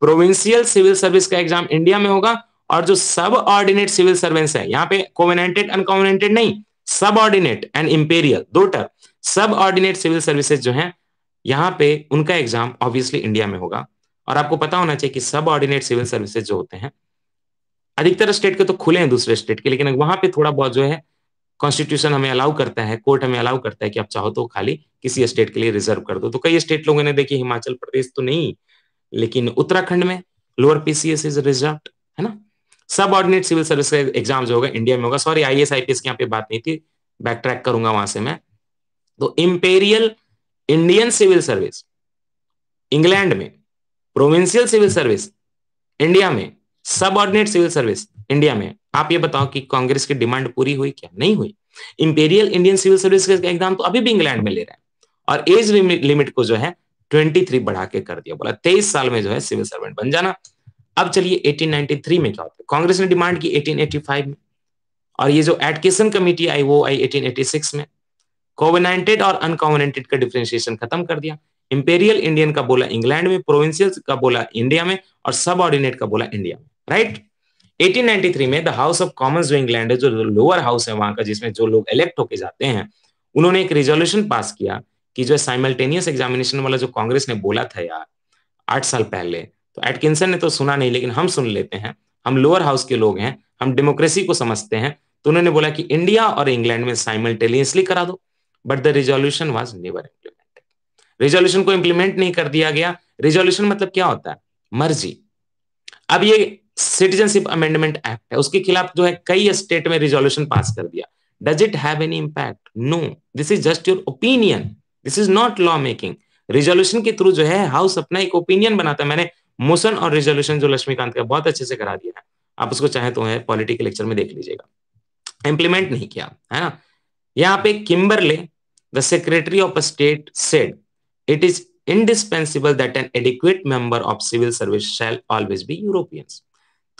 प्रोविंशियल सिविल सर्विस का एग्जाम इंडिया में होगा और जो सब ऑर्डिनेट सिविल सर्वेंस है यहाँ पे कोविनेटेड अनकोविनेटेड नहीं सब ऑर्डिनेट एंड इंपेरियल दो term subordinate civil services जो है यहाँ पे उनका एग्जाम ऑब्वियसली इंडिया में होगा और आपको पता होना चाहिए कि सब ऑर्डिनेट सिविल सर्विसेज जो होते हैं अधिकतर स्टेट के तो खुले हैं दूसरे स्टेट के लेकिन वहां पे थोड़ा बहुत जो है कॉन्स्टिट्यूशन हमें अलाउ करता है कोर्ट हमें अलाउ करता है कि आप चाहो तो खाली किसी स्टेट के लिए रिजर्व कर दो तो कई स्टेट लोगों ने देखिए हिमाचल प्रदेश तो नहीं लेकिन उत्तराखंड में लोअर पीसीएस इज रिजर्व है ना सब ऑर्डिनेट सिविल सर्विस का एग्जाम जो होगा इंडिया में होगा sorry I S I P S की यहाँ पे बात नहीं थी बैक ट्रैक करूंगा वहां से मैं तो imperial Indian civil service England में प्रोविंशियल सिविल सर्विस इंडिया में सबऑर्डिनेट सिविल सर्विस इंडिया में आप ये बताओ कि कांग्रेस की डिमांड पूरी हुई क्या नहीं हुई इंपेरियल इंडियन सिविल सर्विस का एग्जाम तो अभी भी इंग्लैंड में ले रहा है और एज लिमिट को जो है 23 बढ़ा के कर दिया बोला 23 साल में जो है सिविल सर्वेंट बन जाना अब चलिए 1893 में क्या होता है कांग्रेस ने डिमांड की 1885 में और ये जो एडकेशन कमेटी आई वो आई 1886 में कोवेनेंटेड और अनकोवेनेंटेड का डिफ्रेंशिएशन खत्म कर दिया इंपेरियल इंडियन का बोला इंग्लैंड में प्रोविंशियल का बोला इंडिया में और सब ऑर्डिनेट का बोला इंडिया में राइट 1893 में द हाउस ऑफ कॉमन्स जो इंग्लैंड है जो लोअर हाउस है वहां का जिसमें जो लोग इलेक्ट होके जाते हैं उन्होंने एक रेजोल्यूशन पास किया कि जो साइमल्टेनियस एग्जामिनेशन वाला जो कांग्रेस ने बोला था यार आठ साल पहले तो एटकिंसन ने तो सुना नहीं लेकिन हम सुन लेते हैं हम लोअर हाउस के लोग हैं हम डेमोक्रेसी को समझते हैं तो उन्होंने बोला कि इंडिया और इंग्लैंड में साइमल्टेनियसली करा दो but the resolution was never implemented resolution को इम्प्लीमेंट नहीं कर दिया गया रिजोल्यूशन मतलब क्या होता है मर्जी अब ये सिटीजनशिप अमेंडमेंट एक्ट है उसके खिलाफ जो है कई स्टेट में रिजोल्यूशन पास कर दिया does it have any impact no this is just your opinion this is not law making resolution के थ्रू जो है हाउस अपना एक ओपिनियन बनाता है मैंने मोशन और रिजोल्यूशन जो लक्ष्मीकांत का बहुत अच्छे से करा दिया है आप उसको चाहे तो है पॉलिटिकल लेक्चर में देख लीजिएगा इंप्लीमेंट नहीं किया है ना यहाँ पे Kimberley the secretary of state said it is indispensable that an adequate member of civil service shall always be Europeans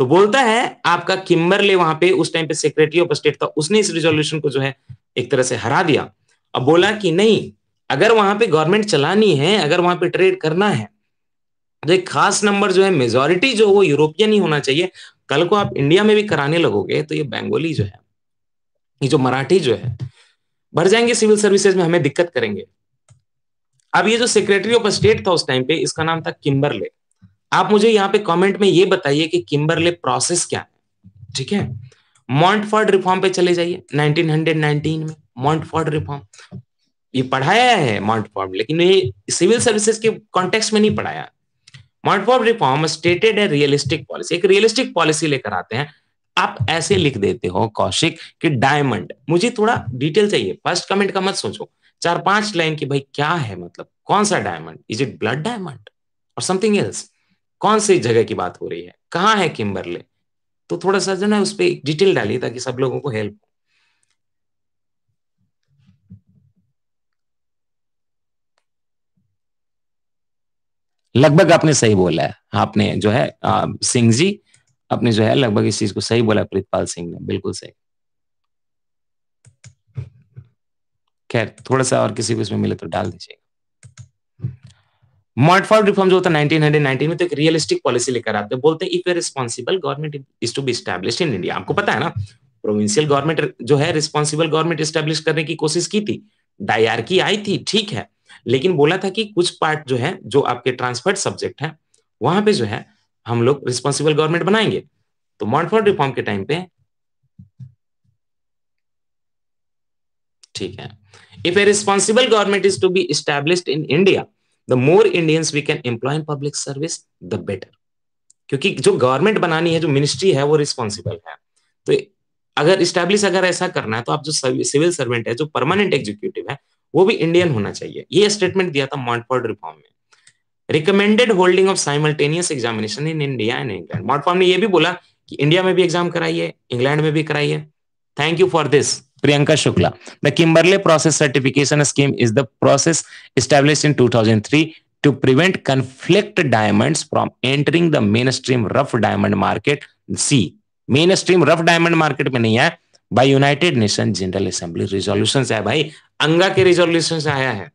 तो बोलता है आपका किम्बरले वहां पे उस टाइम पे सेक्रेटरी ऑफ स्टेट था उसने इस रिजोल्यूशन को जो है एक तरह से हरा दिया अब बोला कि नहीं अगर वहां पे गवर्नमेंट चलानी है अगर वहां पे ट्रेड करना है तो एक खास नंबर जो है मेजोरिटी जो वो यूरोपियन ही होना चाहिए कल को आप इंडिया में भी कराने लगोगे तो ये बेंगोली जो है ये जो मराठी जो है भर जाएंगे सिविल सर्विसेज में हमें दिक्कत करेंगे अब ये जो सेक्रेटरी ऑफ स्टेट था उस टाइम पे इसका नाम था किम्बरले आप मुझे यहाँ पे कमेंट में ये बताइए कि किम्बरले प्रोसेस क्या है ठीक है मॉन्टफॉर्ड रिफॉर्म पे चले जाइए 1919 में मॉन्टफॉर्ड रिफॉर्म ये पढ़ाया है मॉन्टफॉर्ड लेकिन ये सिविल सर्विसेज के कॉन्टेक्स्ट में नहीं पढ़ाया मॉन्टफॉर्ड रिफॉर्म स्टेटेड है रियलिस्टिक पॉलिसी एक रियलिस्टिक पॉलिसी लेकर आते हैं आप ऐसे लिख देते हो कौशिक कि डायमंड मुझे थोड़ा डिटेल चाहिए फर्स्ट कमेंट का मत सोचो चार पांच लाइन की भाई क्या है मतलब कौन सा diamond is it blood diamond और समथिंग एल्स कौन सी जगह की बात हो रही है कहाँ है किम्बरले तो थोड़ा सा जो ना उस पर डिटेल डालिए ताकि सब लोगों को हेल्प हो लगभग आपने सही बोला है आपने जो है सिंह जी आपने जो है लगभग इस चीज को सही बोला प्रीतपाल सिंह ने बिल्कुल सही खैर थोड़ा सा और किसी को इसमें मिले तो डाल दीजिए मॉडफॉर्ड जो होता है 1919 में तो एक रियलिस्टिक पॉलिसी लेकर आते हैं बोलते हैं if a responsible government is to be establish in India आपको पता है ना प्रोविंशियल गवर्नमेंट जो है रिस्पॉन्सिबल गवर्नमेंट स्टैब्लिश करने की कोशिश की थी डायर की आई थी ठीक है लेकिन बोला था कि कुछ पार्ट जो है जो आपके ट्रांसफर सब्जेक्ट है वहां पे जो है हम लोग रिस्पॉन्सिबल गवर्नमेंट बनाएंगे तो मॉडफॉर्ड रिफॉर्म के टाइम पे ठीक है if a responsible government is to be establish in India the more Indians we can employ in public service the better क्योंकि जो गवर्नमेंट बनानी है जो मिनिस्ट्री है वो रिस्पॉन्सिबल है तो अगर स्टैब्लिश अगर ऐसा करना है तो आप जो सिविल सर्वेंट है जो परमानेंट एग्जीक्यूटिव है वो भी इंडियन होना चाहिए ये स्टेटमेंट दिया था मॉन्टफॉर्ड रिफॉर्म में recommended holding of simultaneous examination in India and England Montford ने यह भी बोला कि इंडिया में भी एग्जाम कराइए इंग्लैंड में भी कराइए thank you for this Priyanka Shukla. The Kimberley Process Certification Scheme is the process established in 2003 to prevent conflict diamonds from entering the mainstream rough diamond market. see mainstream rough diamond market में नहीं आया by united nation general assembly resolutions है भाई अंगा के resolutions आया है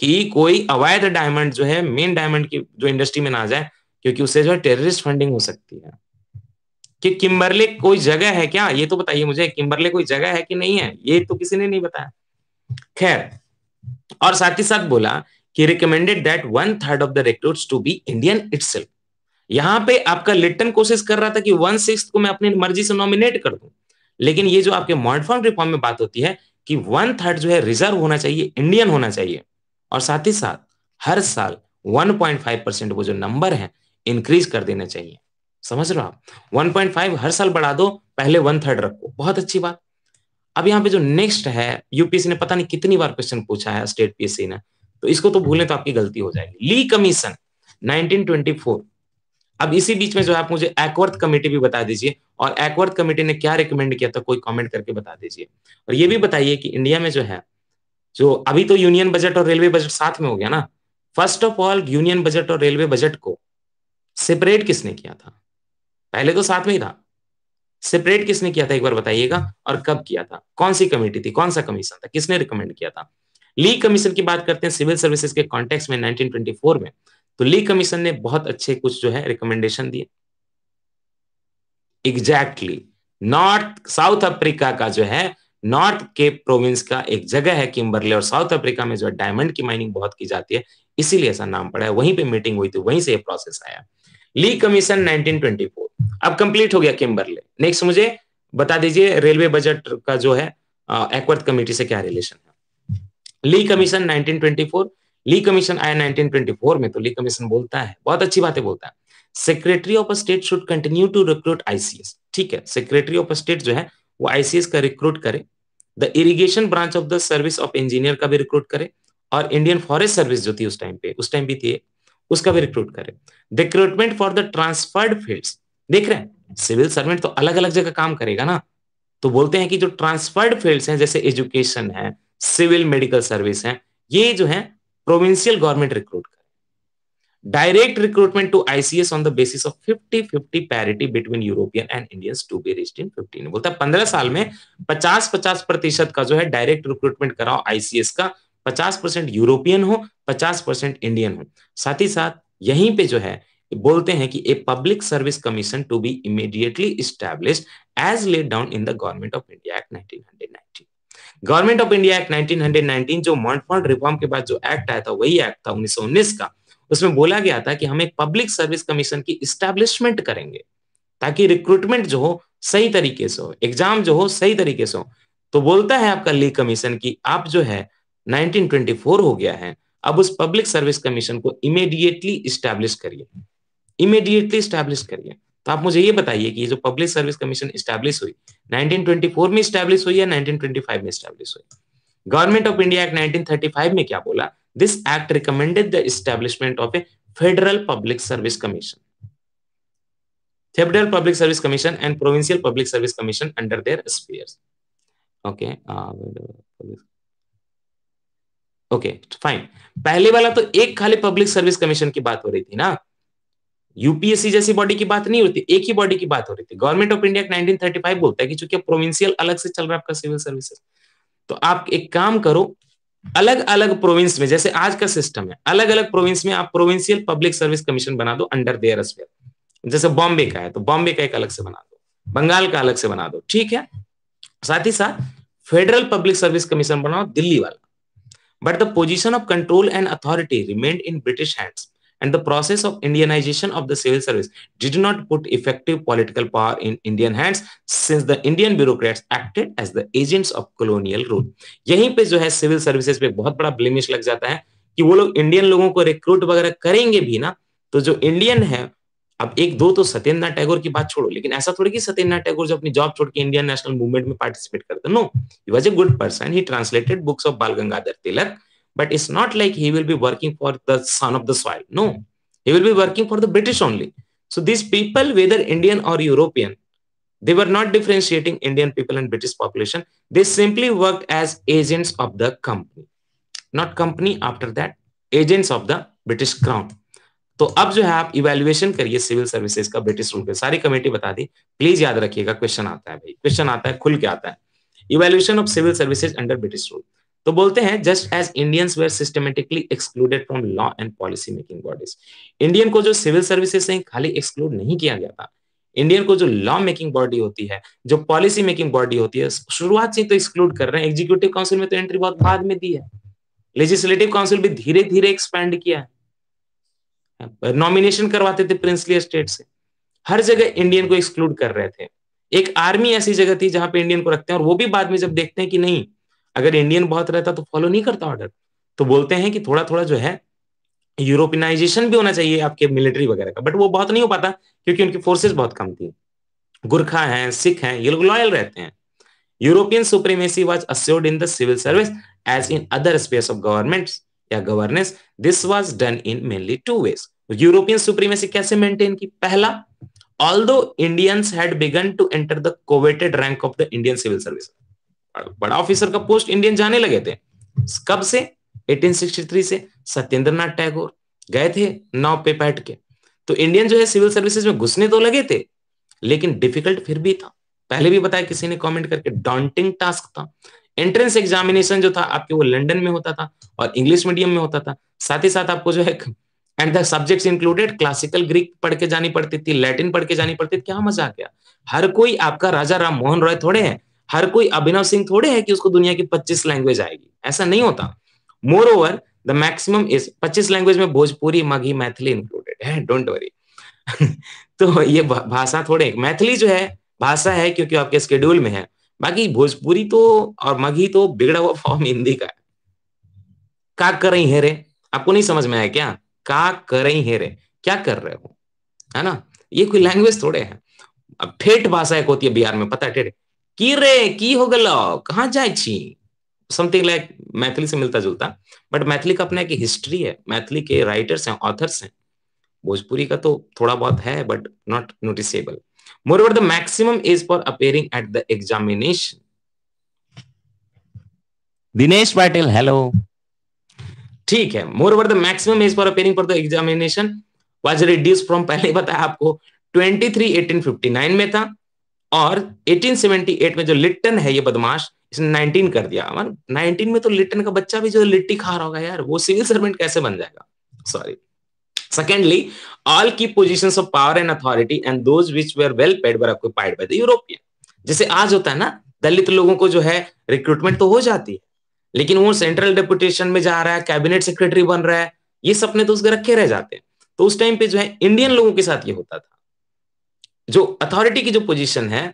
कि कोई अवैध डायमंड जो है मेन डायमंड की जो इंडस्ट्री में ना जाए क्योंकि उससे जो है टेररिस्ट फंडिंग हो सकती है कि किम्बरले कोई जगह है क्या ये तो बताइए मुझे किम्बरले कोई जगह है कि नहीं है ये तो किसी ने नहीं बताया खैर और साथ ही साथ बोला कि recommended that one third of the recruits to be Indian itself यहां पे आपका लिटन कोशिश कर रहा था कि वन सिक्स को मैं अपनी मर्जी से नॉमिनेट कर दूं लेकिन ये जो आपके मॉडफॉर्म रिफॉर्म में बात होती है कि वन थर्ड जो है रिजर्व होना चाहिए इंडियन होना चाहिए और साथ ही साथ हर साल 1.5 परसेंट वो जो नंबर है इंक्रीज कर देना चाहिए समझ रहे हो आप 1.5 हर साल बढ़ा दो पहले वन थर्ड रखो बहुत अच्छी बात अब यहाँ पे जो नेक्स्ट है यूपीएससी ने पता नहीं कितनी बार क्वेश्चन पूछा है स्टेट पीएससी ने तो इसको तो भूलें तो आपकी गलती हो जाएगी ली कमीशन 1924 अब इसी बीच में जो है आप मुझे एक्वर्थ कमेटी भी बता दीजिए और एक्वर्थ कमेटी ने क्या रिकमेंड किया था कोई कॉमेंट करके बता दीजिए और ये भी बताइए कि इंडिया में जो है जो अभी तो यूनियन बजट और रेलवे बजट साथ में हो गया ना first of all union budget और रेलवे बजट को सेपरेट किसने किया था पहले तो साथ में ही था सेपरेट किसने किया था एक बार बताइएगा और कब किया था कौन सी कमेटी थी कौन सा कमीशन था किसने रिकमेंड किया था ली कमीशन की बात करते हैं सिविल सर्विसेज के कॉन्टेक्स में 1924 में तो ली कमीशन ने बहुत अच्छे कुछ जो है रिकमेंडेशन दिए एग्जैक्टली नॉर्थ साउथ अफ्रीका का जो है नॉर्थ के प्रोविंस का एक जगह है किम्बरले और साउथ अफ्रीका में जो है डायमंड की माइनिंग बहुत की जाती है इसीलिए ऐसा नाम पड़ा है वहीं पे मीटिंग हुई थी वहीं से ये प्रोसेस आया ली कमीशन 1924 अब कंप्लीट हो गया किम्बरले नेक्स्ट मुझे बता दीजिए रेलवे बजट का जो है एक्वर्थ कमेटी से क्या रिलेशन है ली कमीशन 1924 ली कमीशन आया 1924 में तो ली कमीशन बोलता है बहुत अच्छी बातें बोलता है secretary of state should continue to recruit ICS ठीक है सेक्रेटरी ऑफ स्टेट जो है वो आईसीएस का रिक्रूट करे the irrigation branch of the service of engineer का भी रिक्रूट करे और इंडियन फॉरेस्ट सर्विस जो थी उस टाइम पे उस टाइम भी थी उसका भी रिक्रूट करे recruitment for the transferred fields देख रहे हैं सिविल सर्वेंट तो अलग अलग जगह काम करेगा ना तो बोलते हैं कि जो ट्रांसफर्ड फील्ड्स हैं जैसे एजुकेशन है सिविल मेडिकल सर्विस है ये जो है प्रोविंशियल गवर्नमेंट रिक्रूट कर direct recruitment to ICS on the basis of 50 50 parity between European and Indians to be reached in fifteen बोलता है पंद्रह साल में 50 50 प्रतिशत का जो है डायरेक्ट रिक्रूटमेंट कराओ आईसीएस का 50 परसेंट यूरोपियन हो 50 परसेंट इंडियन हो साथ ही साथ यहीं पे जो है तो बोलते हैं कि a public service commission to be immediately establish as laid down in the government of India act 1919 government of India act 1919 जो मॉन्टफॉन्ड रिफॉर्म के बाद जो एक्ट आया था वही एक्ट था 1919 का उसमें बोला गया था कि हम एक पब्लिक सर्विस कमीशन की इस्टेब्लिशमेंट करेंगे ताकि रिक्रूटमेंट जो हो सही तरीके से हो एग्जाम जो हो सही तरीके से हो तो बोलता है आपका ली कमीशन की आप जो है 1924 हो गया है अब उस पब्लिक सर्विस कमीशन को इमीडिएटली इस्टेब्लिश करिए इमीडिएटली स्टैब्लिश करिए तो आप मुझे ये बताइए कि ये जो पब्लिक सर्विस कमीशन स्टैब्लिश हुई 1924 में स्टैब्लिश हुई या 1925 में स्टैब्लिश हुई गवर्नमेंट ऑफ इंडिया एक्ट 1935 में क्या बोला this act recommended the establishment of a federal public service commission federal public service commission and provincial public service commission under their spheres okay okay fine पहले वाला तो एक खाली पब्लिक सर्विस कमीशन की बात हो रही थी ना यूपीएससी जैसी बॉडी की बात नहीं होती एक ही बॉडी की बात हो रही थी गवर्नमेंट ऑफ इंडिया 1935 बोलता है कि चूंकि प्रोविंशियल अलग से चल रहा है आपका सिविल सर्विसेज तो आप एक काम करो अलग अलग प्रोविंस में जैसे आज का सिस्टम है अलग अलग प्रोविंस में आप प्रोविंशियल पब्लिक सर्विस कमीशन बना दो अंडर देयर स्पेयर जैसे बॉम्बे का है तो बॉम्बे का एक अलग से बना दो बंगाल का अलग से बना दो ठीक है साथ ही साथ फेडरल पब्लिक सर्विस कमीशन बनाओ दिल्ली वाला but the position of control and authority remained in British hands and the process of Indianization of the civil service did not put effective political power in Indian hands since the Indian bureaucrats acted as the agents of colonial rule. यहीं pe jo hai civil services pe bahut bada blemish lag jata hai ki wo log indian logon ko recruit wagera karenge bhi na to jo indian hai अब एक दो तो सत्येंद्रनाथ टैगोर की बात छोड़ो लेकिन ऐसा थोड़ी कि सत्येंद्रनाथ टैगोर जो अपनी जॉब छोड़ के इंडियन नेशनल मूवमेंट में पार्टिसिपेट करते no he was a good person he translated books of Bal Gangadhar Tilak but it's not like he will be working for the son of the soil no he will be working for the british only so these people whether indian or european they were not differentiating indian people and british population they simply worked as agents of the company not company after that agents of the british crown तो अब जो है आप इवेल्युएशन करिए सिविल सर्विसेज का ब्रिटिश रूल पे सारी कमेटी बता दी प्लीज याद रखिएगा क्वेश्चन आता है भाई क्वेश्चन आता है खुल के आता है evaluation of civil services under British rule तो बोलते हैं just as Indians were systematically excluded from law and policy making bodies Indian को जो सिविल सर्विसेज से खाली एक्सक्लूड नहीं किया गया था इंडियन को जो लॉ मेकिंग बॉडी होती है जो पॉलिसी मेकिंग बॉडी होती है शुरुआत से तो एक्सक्लूड कर रहे हैं एग्जीक्यूटिव काउंसिल में तो एंट्री बहुत बाद में दी है लेजिस्लेटिव काउंसिल भी धीरे धीरे एक्सपैंड किया है नॉमिनेशन करवाते थे प्रिंसली स्टेट से हर जगह इंडियन को एक्सक्लूड कर रहे थे एक आर्मी ऐसी जगह थी जहां पे इंडियन को रखते हैं और वो भी बाद में जब देखते हैं कि नहीं अगर इंडियन बहुत रहता तो फॉलो नहीं करता ऑर्डर तो बोलते हैं कि थोड़ा थोड़ा जो है यूरोपिनाइजेशन भी होना चाहिए आपके मिलिट्री वगैरह का बट वो बहुत नहीं हो पाता क्योंकि उनकी फोर्सेस बहुत कम थी गुरखा हैं सिख हैं ये लोग लॉयल रहते हैं European supremacy was assured in the civil service as in other spaces of government या governance this was done in mainly two ways European supremacy कैसे मेंटेन की पहला although Indians had begun to enter the coveted rank of the Indian civil service बड़ा ऑफिसर का पोस्ट इंडियन जाने लगे थे कब से 1863 से सत्येंद्रनाथ टैगोर गए थे नाव पे बैठ के तो इंडियन जो है सिविल सर्विसेज में घुसने तो लगे थे लेकिन डिफिकल्ट फिर भी था पहले भी बताया किसी ने कमेंट करके डॉन्टिंग टास्क था एंट्रेंस एग्जामिनेशन जो था आपके वो लंदन में होता था और इंग्लिश मीडियम में होता था साथ ही साथ आपको जो है and the subjects included classical Greek पढ़ के जानी पड़ती थी लैटिन पढ़ के जानी पड़ती थी क्या मजा आ गया हर कोई आपका राजा राम मोहन रॉय थोड़े हैं हर कोई अभिनव सिंह थोड़े है कि उसको दुनिया की 25 लैंग्वेज आएगी ऐसा नहीं होता moreover the maximum is 25 language में भोजपुरी मघी मैथिली इंक्लूडेड है डोंट वरी तो ये भाषा थोड़े मैथिली जो है भाषा है क्योंकि आपके स्केड्यूल में है बाकी भोजपुरी तो और मघी तो बिगड़ा हुआ फॉर्म हिंदी का है का कर रही है रे आपको नहीं समझ में आया क्या का कर रही है रे क्या कर रहे हो है ना ये कोई लैंग्वेज थोड़े है अब ठेठ भाषा एक होती है बिहार में पता है ठेठ की रे की हो गल कहाँ जाए छी समथिंग लाइक मैथिली से मिलता जुलता बट मैथिली का अपना एक हिस्ट्री है मैथिली के राइटर्स हैं ऑथर्स हैं भोजपुरी का तो थोड़ा बहुत है but not noticeable moreover the maximum is for appearing at the examination Dinesh Patil hello ठीक है moreover the maximum age for appearing for the examination was reduce from पहले बताया आपको 23 नाइन में था और 1878 में जो लिट्टन है ये बदमाश इसने 19 कर दिया हमारे 19 में तो लिट्टन का बच्चा भी जो लिट्टी खा रहा होगा यार वो सिविल सर्वेंट कैसे बन जाएगा सॉरी सेकेंडली ऑल की position of power and authority and those which were well paid were occupied by the European. जैसे आज होता है ना दलित लोगों को जो है रिक्रूटमेंट तो हो जाती है लेकिन वो सेंट्रल डेपुटेशन में जा रहा है कैबिनेट सेक्रेटरी बन रहा है ये सपने तो उसके रखे रह जाते हैं तो उस टाइम पे जो है इंडियन लोगों के साथ ये होता था जो अथॉरिटी की जो पोजीशन है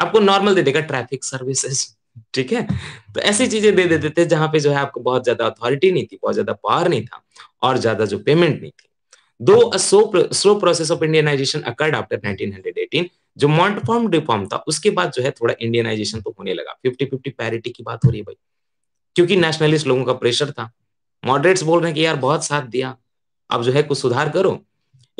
आपको नॉर्मल दे देगा ट्रैफिक सर्विसेज ठीक है तो ऐसी चीजें दे देते थे जहां पे जो है आपको बहुत ज्यादा अथॉरिटी नहीं थी बहुत ज्यादा पावर नहीं था और ज्यादा जो पेमेंट नहीं थी though slow process of Indianisation occurred after 1918 जो मॉन्टफॉर्म रिफॉर्म था उसके बाद जो है थोड़ा इंडियनाइजेशन तो होने लगा फिफ्टी फिफ्टी पैरिटी की बात हो रही है भाई क्योंकि नेशनलिस्ट लोगों का प्रेशर था मॉडरेट्स बोल रहे हैं कि यार बहुत साथ दिया अब जो है कुछ सुधार करो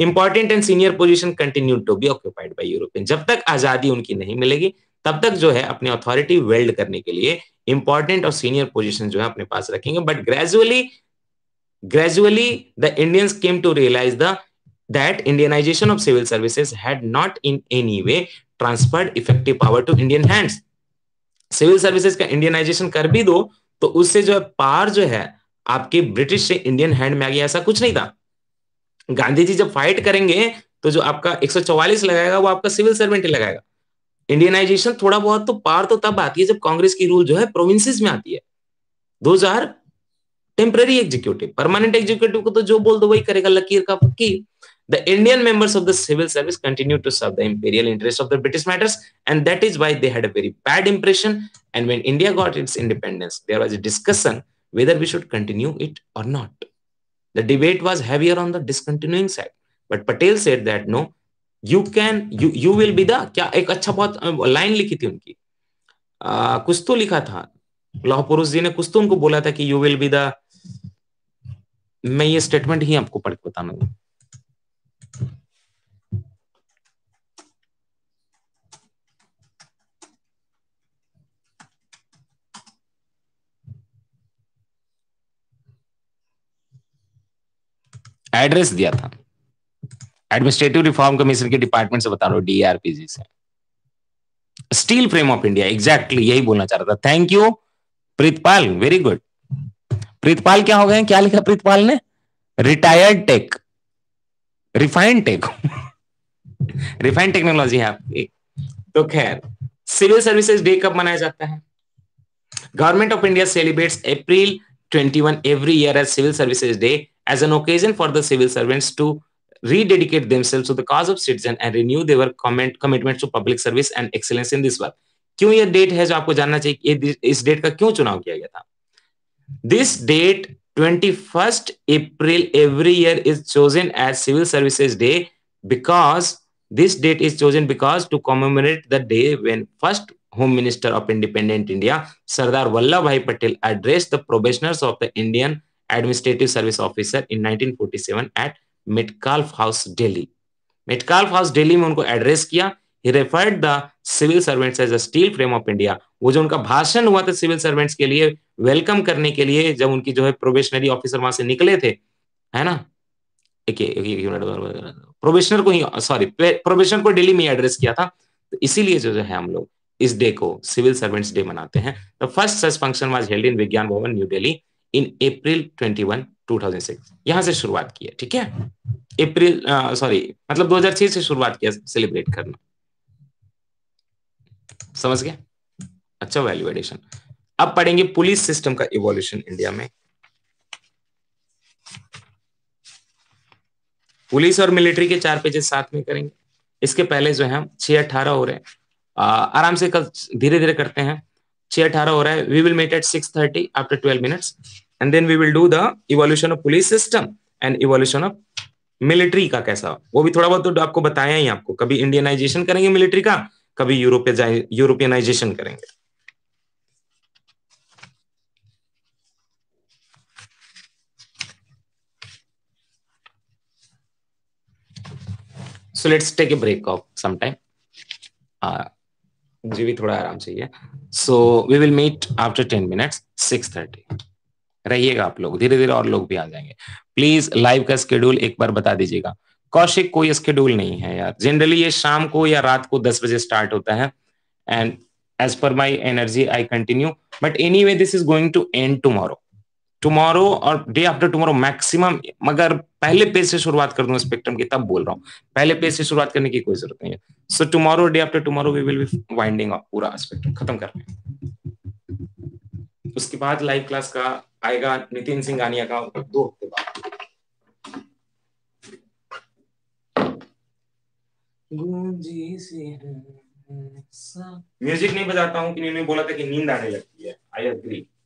important and senior position continue to be occupied by European जब तक आजादी उनकी नहीं मिलेगी तब तक जो है अपनी अथॉरिटी वेल्ड करने के लिए इंपॉर्टेंट और सीनियर पोजिशन जो है अपने पास रखेंगे but gradually gradually the Indians came to realise the that indianization of civil services had not in any way transferred effective power to indian hands civil services का इंडियनाइजेशन कर भी दो तो उससे जो है पार जो है आपके ब्रिटिश से इंडियन हैंड में आ गया ऐसा कुछ नहीं था गांधी जी जब फाइट करेंगे तो जो आपका 144 लगाएगा वो आपका सिविल सर्वेंट ही लगाएगा इंडियनाइजेशन थोड़ा बहुत तो पार तो तब आती है जब कांग्रेस की रूल जो है प्रोविंसेस में आती है दो हजार टेम्पररी एग्जीक्यूटिव परमानेंट एग्जीक्यूटिव को तो जो बोल दो वही करेगा लकीर का पक्की the Indian members of the civil service continue to serve the imperial interest of the British matters and that is why they had a very bad impression and when India got its independence there was a discussion whether we should continue it or not The debate was heavier on the discontinuing side. But Patel said that no, you can, you you will be the kya ek acha bahut line likhi thi unki kuch to likha tha था लाह पुरुष जी ने कुछ तो उनको बोला था कि यू विल बी द मैं ये स्टेटमेंट ही आपको पढ़ के बताना एड्रेस दिया था एडमिनिस्ट्रेटिव रिफॉर्म कमीशन के डिपार्टमेंट से बता रहा हूँ डीआरपीजी से steel frame of India exactly यही बोलना चाह रहा था thank you Pritpal very good Pritpal क्या हो गए क्या लिखा प्रीतपाल ने retired tech refined tech refined technology है आपकी तो खैर सिविल सर्विसेज डे कब मनाया जाता है government of India celebrates April 21 every year as civil services day as an occasion for the civil servants to rededicate themselves to the cause of citizen and renew their commitment to public service and excellence in this work. क्यों ये डेट है जो आपको जानना चाहिए ये इस डेट का क्यों चुनाव किया गया 21st April every year is chosen as Civil Services Day because this date is chosen because to commemorate the day when first Home Minister of Independent India, Sardar Vallabhbhai Patel, addressed the probationers of the Indian administrative service officer in 1947 at Metcalfe House Delhi Metcalfe House Delhi में उनको एड्रेस किया ही referred the civil servants as a steel frame of India वो जो उनका भाषण हुआ था सिविल सर्वेंट्स के लिए वेलकम करने के लिए जब उनकी जो है प्रोबेशनरी ऑफिसर वहां से निकले थे है ना प्रोबेशनर को ही सॉरी प्रोबेशनर को दिल्ली में एड्रेस किया था तो इसीलिए जो है हम लोग इस डे को सिविल सर्वेंट्स डे मनाते हैं the first such function was held in Vigyan Bhavan new Delhi इन अप्रैल 21 2006 यहां से शुरुआत की है ठीक है अप्रैल सॉरी uh, मतलब 2006 से शुरुआत किया सेलिब्रेट करना समझ गया अच्छा वैल्यू एडिशन अब पढ़ेंगे पुलिस सिस्टम का इवोल्यूशन इंडिया में पुलिस और मिलिट्री के चार पेजेस साथ में करेंगे इसके पहले जो है हम छह अट्ठारह हो रहे हैं uh, आराम से कल धीरे धीरे करते हैं छह अठारह हो रहा है we will met at six thirty after twelve minute and then we will do the evolution of police system and evolution of military का कैसा वो भी थोड़ा बहुत तो आपको बताया ही आपको कभी इंडियनाइजेशन करेंगे मिलिट्री का कभी यूरोपिय यूरोपियनाइजेशन करेंगे so let's take a break of समाइम जी भी थोड़ा आराम चाहिए so we will meet after ten minutes six thirty रहिएगा आप लोग धीरे धीरे और लोग भी आ जाएंगे प्लीज लाइव का स्केड्यूल एक बार बता दीजिएगा कौशिक कोई स्केड्यूल नहीं है यार जनरली ये शाम को या रात को दस बजे स्टार्ट होता है and as per my energy I continue but anyway this is going to end tomorrow tomorrow और डे आफ्टर टुमारो मैक्सिमम मगर पहले पेज से शुरुआत कर दूंगा स्पेक्ट्रम की तब बोल रहा हूँ पहले पेज से शुरुआत करने की कोई जरूरत नहीं है so tomorrow day after tomorrow we will be winding up पूरा स्पेक्ट्रम खत्म कर रहे हैं उसके बाद लाइव क्लास का आएगा नितिन सिंह गानिया का दो हफ्ते बाद म्यूजिक नहीं बजाता हूँ कि नहीं बोला था कि नींद आने लगती है आई अग्री